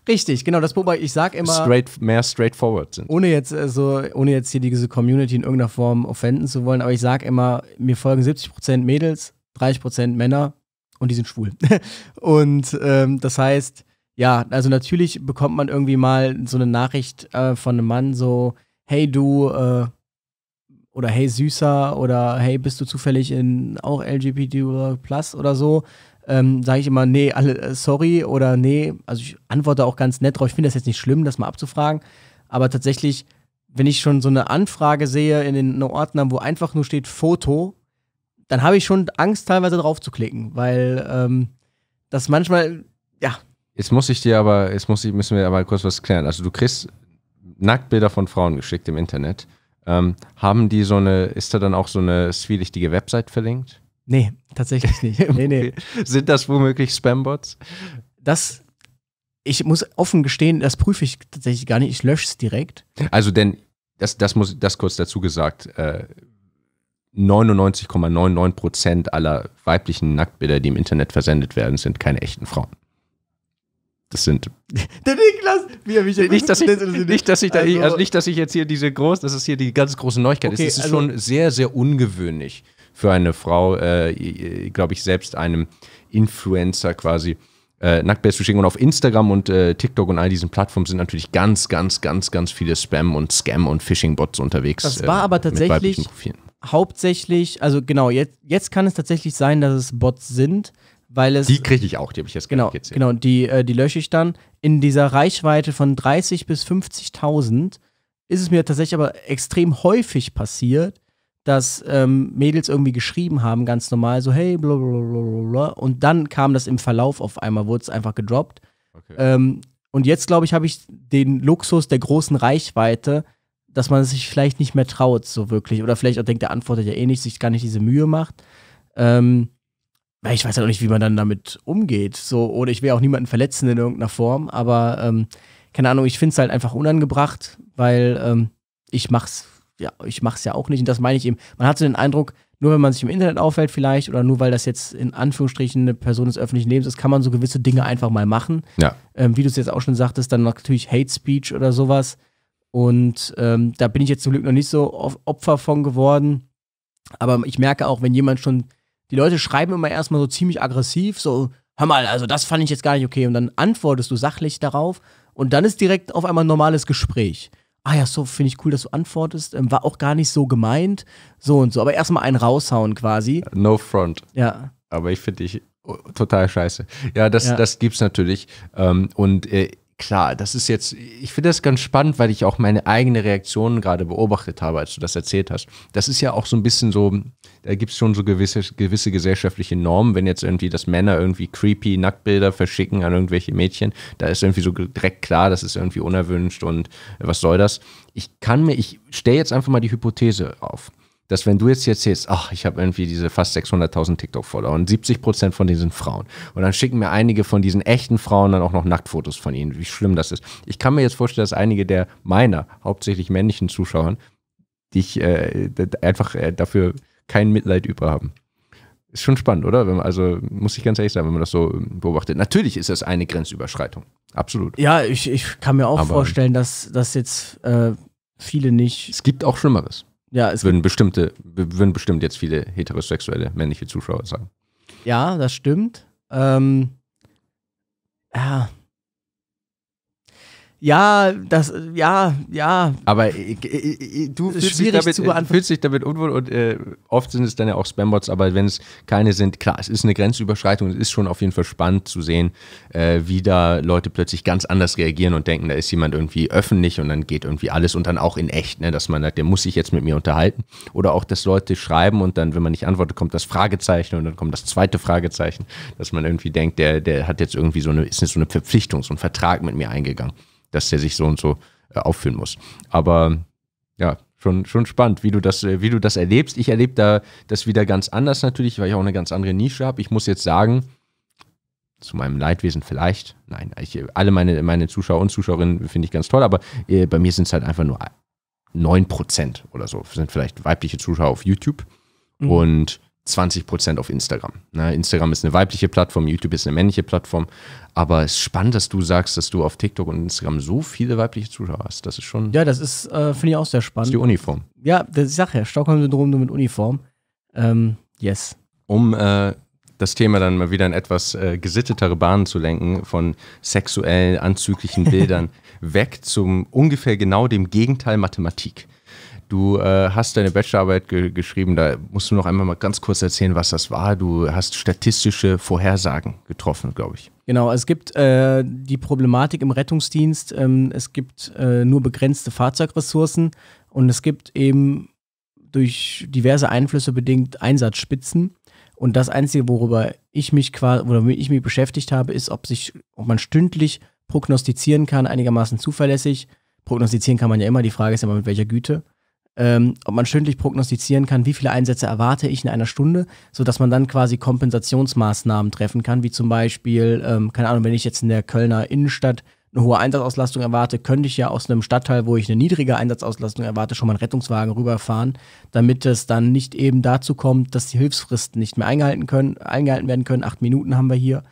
Richtig, genau, das wobei ich sage immer Straight, mehr straightforward sind. Ohne jetzt also ohne jetzt hier diese Community in irgendeiner Form offenden zu wollen, aber ich sage immer, mir folgen 70 Mädels, 30 Männer und die sind schwul. und ähm, das heißt, ja, also natürlich bekommt man irgendwie mal so eine Nachricht äh, von einem Mann so, hey du, äh, oder hey Süßer oder hey, bist du zufällig in auch LGBT Plus oder so, ähm, sage ich immer, nee, alle, äh, sorry oder nee. Also ich antworte auch ganz nett drauf. Ich finde das jetzt nicht schlimm, das mal abzufragen. Aber tatsächlich, wenn ich schon so eine Anfrage sehe in den Ordnern, wo einfach nur steht Foto, dann habe ich schon Angst, teilweise drauf zu klicken, weil ähm, das manchmal, ja. Jetzt muss ich dir aber, jetzt muss ich, müssen wir aber kurz was klären. Also du kriegst Nacktbilder von Frauen geschickt im Internet. Ähm, haben die so eine, ist da dann auch so eine zwielichtige Website verlinkt? Nee, tatsächlich nicht. Nee, nee. Sind das womöglich Spambots? Das, ich muss offen gestehen, das prüfe ich tatsächlich gar nicht. Ich lösche es direkt. Also, denn, das, das muss, das kurz dazu gesagt, äh, 99,99 Prozent ,99 aller weiblichen Nacktbilder, die im Internet versendet werden, sind keine echten Frauen das sind. Der Niklas! Wie er mich nicht, dass ich, nicht, dass ich, da, also, also nicht, dass ich jetzt hier diese große, das ist hier die ganz große Neuigkeit okay, ist. Es ist also schon sehr, sehr ungewöhnlich für eine Frau, äh, glaube ich, selbst einem Influencer quasi äh, Nacktbilder zu schicken. Und auf Instagram und äh, TikTok und all diesen Plattformen sind natürlich ganz, ganz, ganz, ganz viele Spam und Scam und Phishing-Bots unterwegs. Das äh, war aber tatsächlich hauptsächlich, also genau, jetzt, jetzt kann es tatsächlich sein, dass es Bots sind weil es. Die kriege ich auch, die habe ich jetzt genau. Gezählt. Genau, die, äh, die lösche ich dann. In dieser Reichweite von 30.000 bis 50.000 ist es mir tatsächlich aber extrem häufig passiert, dass ähm, Mädels irgendwie geschrieben haben, ganz normal, so hey, blablabla. Und dann kam das im Verlauf auf einmal, wurde es einfach gedroppt. Okay. Ähm, und jetzt, glaube ich, habe ich den Luxus der großen Reichweite, dass man sich vielleicht nicht mehr traut, so wirklich. Oder vielleicht auch denkt, der antwortet ja eh nicht, sich gar nicht diese Mühe macht. Ähm, ich weiß ja halt noch nicht, wie man dann damit umgeht. So, oder ich will auch niemanden verletzen in irgendeiner Form, aber ähm, keine Ahnung, ich finde es halt einfach unangebracht, weil ähm, ich mach's, ja, ich mach's ja auch nicht. Und das meine ich eben. Man hat so den Eindruck, nur wenn man sich im Internet auffällt, vielleicht, oder nur weil das jetzt in Anführungsstrichen eine Person des öffentlichen Lebens ist, kann man so gewisse Dinge einfach mal machen. Ja. Ähm, wie du es jetzt auch schon sagtest, dann natürlich Hate Speech oder sowas. Und ähm, da bin ich jetzt zum Glück noch nicht so Opfer von geworden. Aber ich merke auch, wenn jemand schon die Leute schreiben immer erstmal so ziemlich aggressiv, so, hör mal, also das fand ich jetzt gar nicht okay. Und dann antwortest du sachlich darauf und dann ist direkt auf einmal ein normales Gespräch. Ah ja, so finde ich cool, dass du antwortest. Ähm, war auch gar nicht so gemeint. So und so. Aber erstmal einen raushauen quasi. No front. Ja. Aber ich finde dich oh, total scheiße. Ja, das, ja. das gibt's natürlich. Ähm, und äh, klar, das ist jetzt, ich finde das ganz spannend, weil ich auch meine eigene Reaktion gerade beobachtet habe, als du das erzählt hast. Das ist ja auch so ein bisschen so, da gibt es schon so gewisse, gewisse gesellschaftliche Normen, wenn jetzt irgendwie, dass Männer irgendwie creepy Nacktbilder verschicken an irgendwelche Mädchen, da ist irgendwie so direkt klar, das ist irgendwie unerwünscht und äh, was soll das? Ich kann mir, ich stelle jetzt einfach mal die Hypothese auf, dass wenn du jetzt jetzt siehst, ach, ich habe irgendwie diese fast 600.000 TikTok-Follower und 70 von denen sind Frauen. Und dann schicken mir einige von diesen echten Frauen dann auch noch Nacktfotos von ihnen, wie schlimm das ist. Ich kann mir jetzt vorstellen, dass einige der meiner, hauptsächlich männlichen Zuschauern, dich äh, einfach äh, dafür kein Mitleid über haben. Ist schon spannend, oder? Man, also muss ich ganz ehrlich sagen, wenn man das so beobachtet. Natürlich ist das eine Grenzüberschreitung. Absolut. Ja, ich, ich kann mir auch Aber vorstellen, dass das jetzt äh, viele nicht. Es gibt auch Schlimmeres. Ja, es würden bestimmte, würden bestimmt jetzt viele heterosexuelle männliche Zuschauer sagen. Ja, das stimmt. Ähm, ja, ja, das, ja, ja. Aber äh, äh, du fühlst dich, damit, fühlst dich, damit, unwohl und äh, oft sind es dann ja auch Spambots, aber wenn es keine sind, klar, es ist eine Grenzüberschreitung, es ist schon auf jeden Fall spannend zu sehen, äh, wie da Leute plötzlich ganz anders reagieren und denken, da ist jemand irgendwie öffentlich und dann geht irgendwie alles und dann auch in echt, ne, dass man sagt, der muss sich jetzt mit mir unterhalten. Oder auch, dass Leute schreiben und dann, wenn man nicht antwortet, kommt das Fragezeichen und dann kommt das zweite Fragezeichen, dass man irgendwie denkt, der, der hat jetzt irgendwie so eine, ist jetzt so eine Verpflichtung, so ein Vertrag mit mir eingegangen dass der sich so und so äh, auffüllen muss. Aber ja, schon, schon spannend, wie du das, äh, wie du das erlebst. Ich erlebe da das wieder ganz anders natürlich, weil ich auch eine ganz andere Nische habe. Ich muss jetzt sagen, zu meinem Leidwesen vielleicht. Nein, ich, alle meine, meine Zuschauer und Zuschauerinnen finde ich ganz toll, aber äh, bei mir sind es halt einfach nur 9% oder so. Sind vielleicht weibliche Zuschauer auf YouTube. Mhm. Und 20% auf Instagram. Na, ne, Instagram ist eine weibliche Plattform, YouTube ist eine männliche Plattform. Aber es ist spannend, dass du sagst, dass du auf TikTok und Instagram so viele weibliche Zuschauer hast. Das ist schon. Ja, das ist, äh, finde ich auch sehr spannend. Ist die Uniform. Ja, das, ich sag ja, Stockholm-Syndrom nur mit Uniform. Ähm, yes. Um äh, das Thema dann mal wieder in etwas äh, gesittetere Bahnen zu lenken, von sexuell anzüglichen Bildern weg zum ungefähr genau dem Gegenteil Mathematik. Du äh, hast deine Bachelorarbeit ge geschrieben, da musst du noch einmal mal ganz kurz erzählen, was das war. Du hast statistische Vorhersagen getroffen, glaube ich. Genau, es gibt äh, die Problematik im Rettungsdienst, ähm, es gibt äh, nur begrenzte Fahrzeugressourcen und es gibt eben durch diverse Einflüsse bedingt Einsatzspitzen. Und das Einzige, worüber ich mich quasi, womit ich mich beschäftigt habe, ist, ob sich, ob man stündlich prognostizieren kann, einigermaßen zuverlässig. Prognostizieren kann man ja immer, die Frage ist immer, mit welcher Güte ähm, ob man stündlich prognostizieren kann, wie viele Einsätze erwarte ich in einer Stunde, sodass man dann quasi Kompensationsmaßnahmen treffen kann, wie zum Beispiel, ähm, keine Ahnung, wenn ich jetzt in der Kölner Innenstadt eine hohe Einsatzauslastung erwarte, könnte ich ja aus einem Stadtteil, wo ich eine niedrige Einsatzauslastung erwarte, schon mal einen Rettungswagen rüberfahren, damit es dann nicht eben dazu kommt, dass die Hilfsfristen nicht mehr eingehalten, können, eingehalten werden können. Acht Minuten haben wir hier.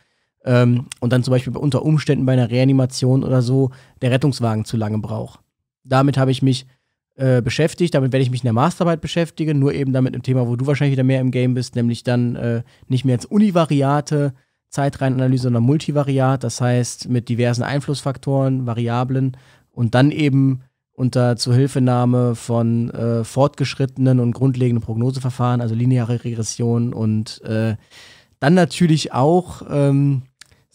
Ähm, und dann zum Beispiel unter Umständen bei einer Reanimation oder so der Rettungswagen zu lange braucht. Damit habe ich mich äh, beschäftigt. Damit werde ich mich in der Masterarbeit beschäftigen, nur eben damit im Thema, wo du wahrscheinlich wieder mehr im Game bist, nämlich dann äh, nicht mehr als univariate Zeitreihenanalyse, sondern multivariat, das heißt mit diversen Einflussfaktoren, Variablen und dann eben unter Zuhilfenahme von äh, fortgeschrittenen und grundlegenden Prognoseverfahren, also lineare Regression und äh, dann natürlich auch ähm,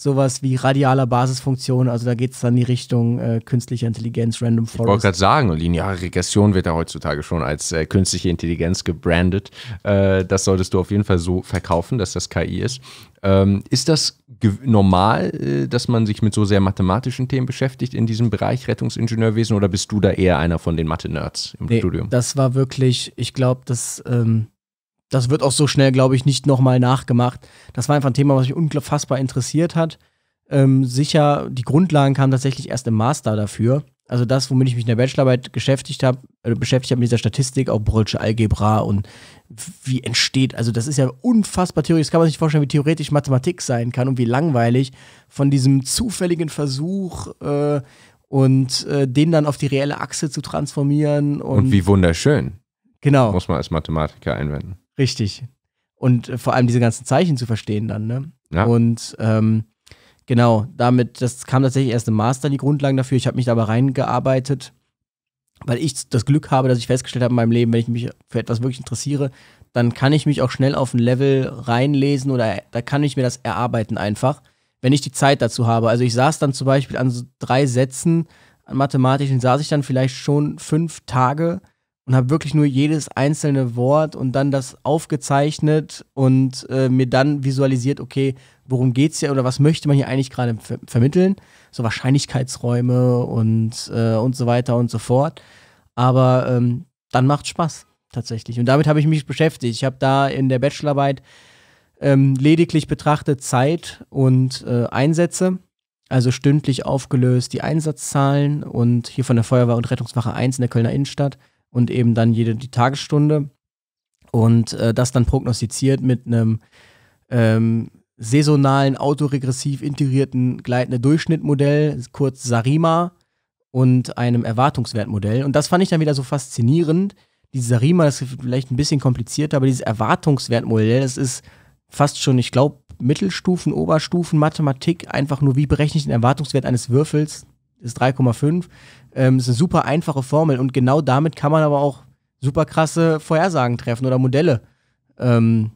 sowas wie radialer Basisfunktion. Also da geht es dann in die Richtung äh, künstliche Intelligenz, Random Forest. Ich wollte gerade sagen, lineare Regression wird ja heutzutage schon als äh, künstliche Intelligenz gebrandet. Äh, das solltest du auf jeden Fall so verkaufen, dass das KI ist. Ähm, ist das normal, äh, dass man sich mit so sehr mathematischen Themen beschäftigt in diesem Bereich Rettungsingenieurwesen oder bist du da eher einer von den Mathe-Nerds im nee, Studium? Das war wirklich, ich glaube, das ähm, das wird auch so schnell, glaube ich, nicht nochmal nachgemacht. Das war einfach ein Thema, was mich unfassbar interessiert hat. Ähm, sicher, die Grundlagen kamen tatsächlich erst im Master dafür. Also das, womit ich mich in der Bachelorarbeit beschäftigt habe, äh, beschäftigt habe mit dieser Statistik, auch Brölsche Algebra und wie entsteht, also das ist ja unfassbar theoretisch, das kann man sich vorstellen, wie theoretisch Mathematik sein kann und wie langweilig von diesem zufälligen Versuch äh, und äh, den dann auf die reelle Achse zu transformieren. Und, und wie wunderschön. Genau. Muss man als Mathematiker einwenden. Richtig. Und äh, vor allem diese ganzen Zeichen zu verstehen dann, ne? Ja. Und ähm, genau, damit, das kam tatsächlich erst im Master, die Grundlagen dafür. Ich habe mich da aber reingearbeitet, weil ich das Glück habe, dass ich festgestellt habe in meinem Leben, wenn ich mich für etwas wirklich interessiere, dann kann ich mich auch schnell auf ein Level reinlesen oder da kann ich mir das erarbeiten einfach, wenn ich die Zeit dazu habe. Also ich saß dann zum Beispiel an so drei Sätzen an mathematischen, saß ich dann vielleicht schon fünf Tage und habe wirklich nur jedes einzelne Wort und dann das aufgezeichnet und äh, mir dann visualisiert, okay, worum geht's hier oder was möchte man hier eigentlich gerade ver vermitteln? So Wahrscheinlichkeitsräume und, äh, und so weiter und so fort. Aber ähm, dann macht Spaß tatsächlich. Und damit habe ich mich beschäftigt. Ich habe da in der Bachelorarbeit ähm, lediglich betrachtet Zeit und äh, Einsätze also stündlich aufgelöst die Einsatzzahlen und hier von der Feuerwehr und Rettungswache 1 in der Kölner Innenstadt und eben dann jede die Tagesstunde und äh, das dann prognostiziert mit einem ähm, saisonalen, autoregressiv integrierten gleitende Durchschnittmodell, kurz Sarima, und einem Erwartungswertmodell. Und das fand ich dann wieder so faszinierend. Dieses Sarima das ist vielleicht ein bisschen komplizierter, aber dieses Erwartungswertmodell, das ist fast schon, ich glaube, Mittelstufen, Oberstufen, Mathematik, einfach nur wie berechne ich den Erwartungswert eines Würfels ist 3,5. Ähm, ist eine super einfache Formel und genau damit kann man aber auch super krasse Vorhersagen treffen oder Modelle ähm,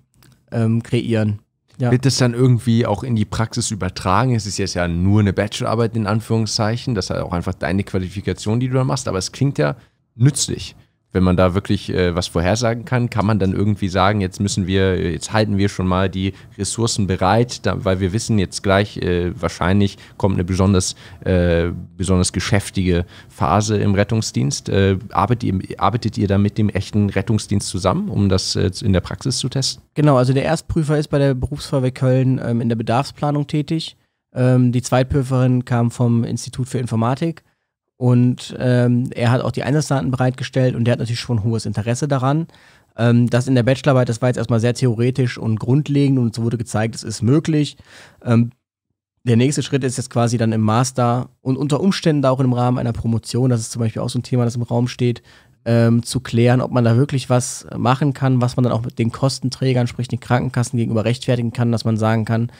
ähm, kreieren. Ja. Wird das dann irgendwie auch in die Praxis übertragen? Es ist jetzt ja nur eine Bachelorarbeit in Anführungszeichen, das ist ja auch einfach deine Qualifikation, die du da machst, aber es klingt ja nützlich wenn man da wirklich äh, was vorhersagen kann, kann man dann irgendwie sagen, jetzt müssen wir, äh, jetzt halten wir schon mal die Ressourcen bereit, da, weil wir wissen, jetzt gleich äh, wahrscheinlich kommt eine besonders, äh, besonders geschäftige Phase im Rettungsdienst. Äh, arbeitet, ihr, arbeitet ihr da mit dem echten Rettungsdienst zusammen, um das äh, in der Praxis zu testen? Genau, also der Erstprüfer ist bei der Berufsfeuerwehr Köln ähm, in der Bedarfsplanung tätig. Ähm, die Zweitprüferin kam vom Institut für Informatik und ähm, er hat auch die Einsatzdaten bereitgestellt und der hat natürlich schon hohes Interesse daran. Ähm, das in der Bachelorarbeit, das war jetzt erstmal sehr theoretisch und grundlegend und so wurde gezeigt, es ist möglich. Ähm, der nächste Schritt ist jetzt quasi dann im Master und unter Umständen auch im Rahmen einer Promotion, das ist zum Beispiel auch so ein Thema, das im Raum steht, ähm, zu klären, ob man da wirklich was machen kann, was man dann auch mit den Kostenträgern, sprich den Krankenkassen gegenüber rechtfertigen kann, dass man sagen kann,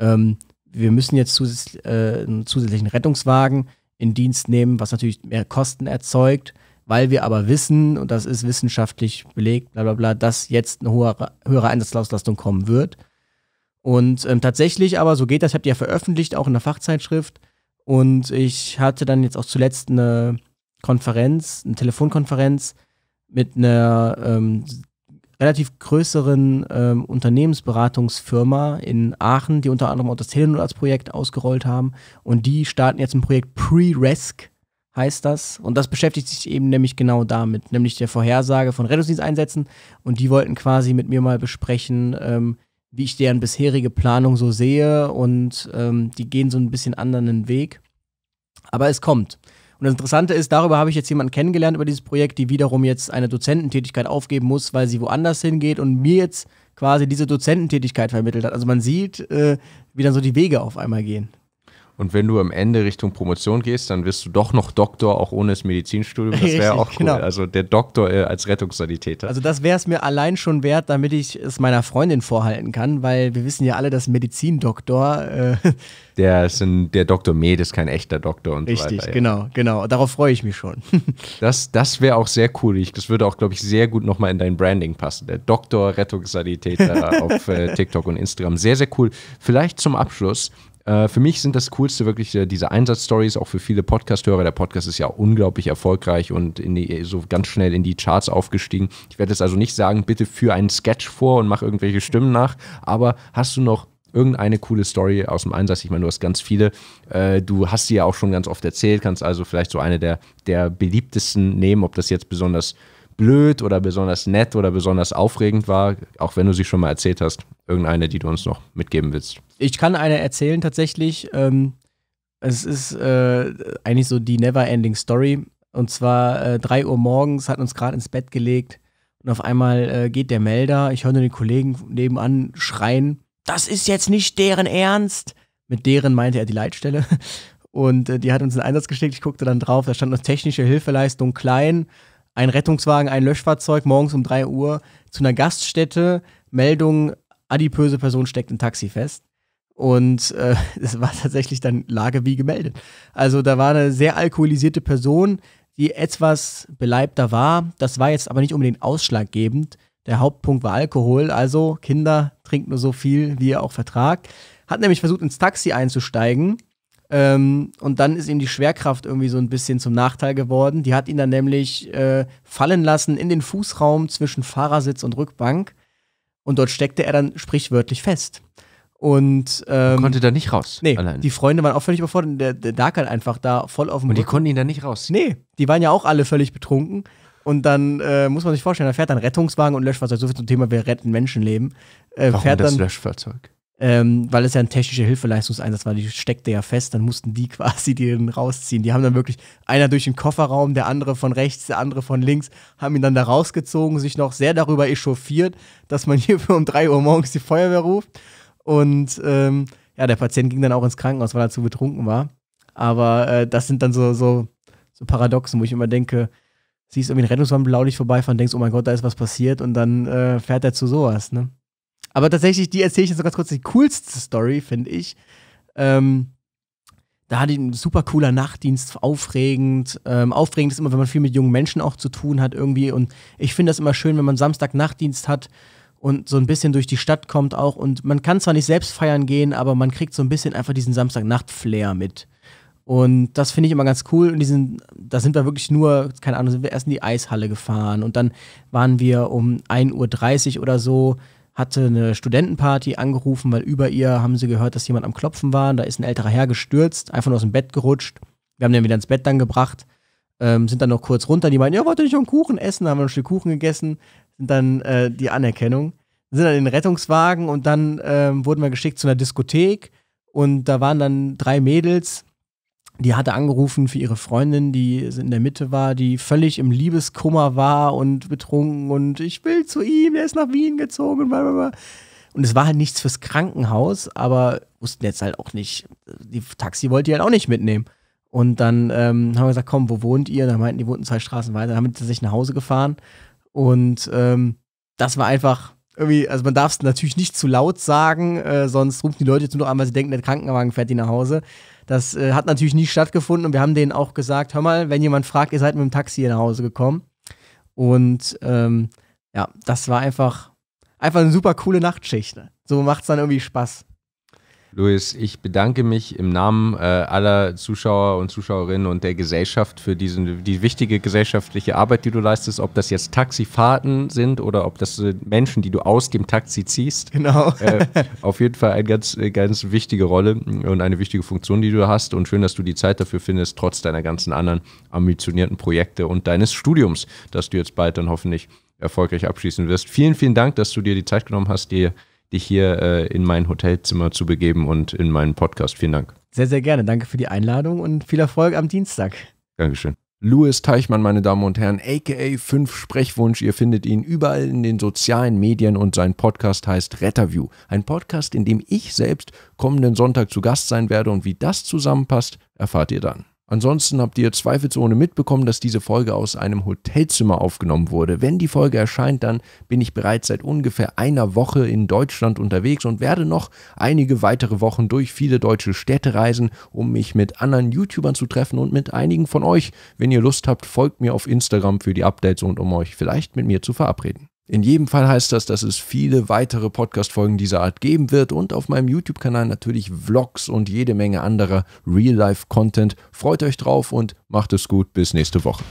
ähm, wir müssen jetzt zusätzlich, äh, einen zusätzlichen Rettungswagen in Dienst nehmen, was natürlich mehr Kosten erzeugt, weil wir aber wissen, und das ist wissenschaftlich belegt, bla bla bla, dass jetzt eine höhere, höhere Einsatzauslastung kommen wird. Und ähm, tatsächlich aber, so geht das, ich habe die ja veröffentlicht, auch in der Fachzeitschrift. Und ich hatte dann jetzt auch zuletzt eine Konferenz, eine Telefonkonferenz mit einer ähm, relativ größeren ähm, Unternehmensberatungsfirma in Aachen, die unter anderem auch das Telenor als Projekt ausgerollt haben. Und die starten jetzt ein Projekt Pre-Resk, heißt das. Und das beschäftigt sich eben nämlich genau damit, nämlich der Vorhersage von Rettungsdiensteinsätzen. Und die wollten quasi mit mir mal besprechen, ähm, wie ich deren bisherige Planung so sehe. Und ähm, die gehen so ein bisschen anderen Weg. Aber es kommt. Und das Interessante ist, darüber habe ich jetzt jemanden kennengelernt über dieses Projekt, die wiederum jetzt eine Dozententätigkeit aufgeben muss, weil sie woanders hingeht und mir jetzt quasi diese Dozententätigkeit vermittelt hat. Also man sieht, äh, wie dann so die Wege auf einmal gehen. Und wenn du am Ende Richtung Promotion gehst, dann wirst du doch noch Doktor, auch ohne das Medizinstudium. Das wäre auch cool. Genau. Also der Doktor äh, als Rettungssanitäter. Also das wäre es mir allein schon wert, damit ich es meiner Freundin vorhalten kann, weil wir wissen ja alle, dass Medizindoktor. Äh, der, ist ein, der Doktor Med ist kein echter Doktor und Richtig, so weiter. Richtig, ja. genau, genau. Darauf freue ich mich schon. das das wäre auch sehr cool. Ich, das würde auch, glaube ich, sehr gut nochmal in dein Branding passen. Der Doktor Rettungssanitäter auf äh, TikTok und Instagram. Sehr, sehr cool. Vielleicht zum Abschluss äh, für mich sind das Coolste wirklich äh, diese Einsatzstories, auch für viele Podcast-Hörer. Der Podcast ist ja unglaublich erfolgreich und die, äh, so ganz schnell in die Charts aufgestiegen. Ich werde jetzt also nicht sagen, bitte führe einen Sketch vor und mach irgendwelche Stimmen nach, aber hast du noch irgendeine coole Story aus dem Einsatz. Ich meine, du hast ganz viele. Äh, du hast sie ja auch schon ganz oft erzählt, kannst also vielleicht so eine der, der beliebtesten nehmen, ob das jetzt besonders blöd oder besonders nett oder besonders aufregend war, auch wenn du sie schon mal erzählt hast? Irgendeine, die du uns noch mitgeben willst. Ich kann eine erzählen tatsächlich. Ähm, es ist äh, eigentlich so die Never-Ending Story. Und zwar äh, 3 Uhr morgens, hat uns gerade ins Bett gelegt und auf einmal äh, geht der Melder. Ich höre nur den Kollegen nebenan schreien: Das ist jetzt nicht deren Ernst! Mit deren meinte er die Leitstelle. Und äh, die hat uns einen Einsatz geschickt. Ich guckte dann drauf, da stand noch technische Hilfeleistung klein ein Rettungswagen, ein Löschfahrzeug morgens um 3 Uhr zu einer Gaststätte, Meldung, adipöse Person steckt im Taxi fest. Und äh, es war tatsächlich dann Lage wie gemeldet. Also da war eine sehr alkoholisierte Person, die etwas beleibter war. Das war jetzt aber nicht unbedingt ausschlaggebend. Der Hauptpunkt war Alkohol. Also Kinder, trinkt nur so viel, wie ihr auch vertragt. Hat nämlich versucht, ins Taxi einzusteigen ähm, und dann ist ihm die Schwerkraft irgendwie so ein bisschen zum Nachteil geworden. Die hat ihn dann nämlich äh, fallen lassen in den Fußraum zwischen Fahrersitz und Rückbank. Und dort steckte er dann sprichwörtlich fest. Und ähm, konnte da nicht raus. Nee, allein. die Freunde waren auch völlig überfordert. Der, der lag halt einfach da voll auf dem. Und die Rücken. konnten ihn da nicht raus. Nee, die waren ja auch alle völlig betrunken. Und dann äh, muss man sich vorstellen, da fährt dann Rettungswagen und Löschfahrzeug. So viel zum Thema, wir retten Menschenleben. Äh, Warum das dann, Löschfahrzeug? ähm, weil es ja ein technischer Hilfeleistungseinsatz war, die steckte ja fest, dann mussten die quasi den rausziehen. Die haben dann wirklich einer durch den Kofferraum, der andere von rechts, der andere von links, haben ihn dann da rausgezogen, sich noch sehr darüber echauffiert, dass man hier um 3 Uhr morgens die Feuerwehr ruft. Und ähm, ja, der Patient ging dann auch ins Krankenhaus, weil er zu betrunken war. Aber äh, das sind dann so, so, so Paradoxen, wo ich immer denke, siehst irgendwie einen Rettungswagen blaulicht vorbeifahren, denkst, oh mein Gott, da ist was passiert und dann äh, fährt er zu sowas, ne? Aber tatsächlich, die erzähle ich jetzt so ganz kurz. Die coolste Story, finde ich. Ähm, da hatte ich einen super cooler Nachtdienst, aufregend. Ähm, aufregend ist immer, wenn man viel mit jungen Menschen auch zu tun hat irgendwie. Und ich finde das immer schön, wenn man Samstag Nachtdienst hat und so ein bisschen durch die Stadt kommt auch. Und man kann zwar nicht selbst feiern gehen, aber man kriegt so ein bisschen einfach diesen Samstagnacht-Flair mit. Und das finde ich immer ganz cool. Und diesen, da sind wir wirklich nur, keine Ahnung, sind wir erst in die Eishalle gefahren und dann waren wir um 1.30 Uhr oder so hatte eine Studentenparty angerufen, weil über ihr haben sie gehört, dass jemand am Klopfen war. Und da ist ein älterer Herr gestürzt, einfach nur aus dem Bett gerutscht. Wir haben den wieder ins Bett dann gebracht, ähm, sind dann noch kurz runter. Die meinten, ja, wollt ihr nicht noch einen Kuchen essen? Da haben wir ein Stück Kuchen gegessen. Sind dann äh, die Anerkennung. Sind dann in den Rettungswagen und dann ähm, wurden wir geschickt zu einer Diskothek. Und da waren dann drei Mädels, die hatte angerufen für ihre Freundin, die in der Mitte war, die völlig im Liebeskummer war und betrunken und ich will zu ihm, der ist nach Wien gezogen und blablabla. Und es war halt nichts fürs Krankenhaus, aber wussten jetzt halt auch nicht, die Taxi wollte die halt auch nicht mitnehmen. Und dann ähm, haben wir gesagt, komm, wo wohnt ihr? Und dann meinten die wohnten zwei Straßen weiter. Dann haben sie sich nach Hause gefahren. Und ähm, das war einfach irgendwie, also man darf es natürlich nicht zu laut sagen, äh, sonst rufen die Leute jetzt nur an, weil sie denken, der Krankenwagen fährt die nach Hause. Das äh, hat natürlich nicht stattgefunden und wir haben denen auch gesagt, hör mal, wenn jemand fragt, ihr seid mit dem Taxi hier nach Hause gekommen. Und ähm, ja, das war einfach, einfach eine super coole Nachtschicht. Ne? So macht es dann irgendwie Spaß. Luis, ich bedanke mich im Namen äh, aller Zuschauer und Zuschauerinnen und der Gesellschaft für diesen, die wichtige gesellschaftliche Arbeit, die du leistest, ob das jetzt Taxifahrten sind oder ob das äh, Menschen, die du aus dem Taxi ziehst. Genau. Äh, auf jeden Fall eine ganz, äh, ganz wichtige Rolle und eine wichtige Funktion, die du hast. Und schön, dass du die Zeit dafür findest, trotz deiner ganzen anderen ambitionierten Projekte und deines Studiums, das du jetzt bald dann hoffentlich erfolgreich abschließen wirst. Vielen, vielen Dank, dass du dir die Zeit genommen hast, dir dich hier äh, in mein Hotelzimmer zu begeben und in meinen Podcast. Vielen Dank. Sehr, sehr gerne. Danke für die Einladung und viel Erfolg am Dienstag. Dankeschön. Louis Teichmann, meine Damen und Herren, aka 5 Sprechwunsch. Ihr findet ihn überall in den sozialen Medien und sein Podcast heißt Retterview. Ein Podcast, in dem ich selbst kommenden Sonntag zu Gast sein werde und wie das zusammenpasst, erfahrt ihr dann. Ansonsten habt ihr zweifelsohne mitbekommen, dass diese Folge aus einem Hotelzimmer aufgenommen wurde. Wenn die Folge erscheint, dann bin ich bereits seit ungefähr einer Woche in Deutschland unterwegs und werde noch einige weitere Wochen durch viele deutsche Städte reisen, um mich mit anderen YouTubern zu treffen und mit einigen von euch. Wenn ihr Lust habt, folgt mir auf Instagram für die Updates und um euch vielleicht mit mir zu verabreden. In jedem Fall heißt das, dass es viele weitere Podcast-Folgen dieser Art geben wird und auf meinem YouTube-Kanal natürlich Vlogs und jede Menge anderer Real-Life-Content. Freut euch drauf und macht es gut. Bis nächste Woche.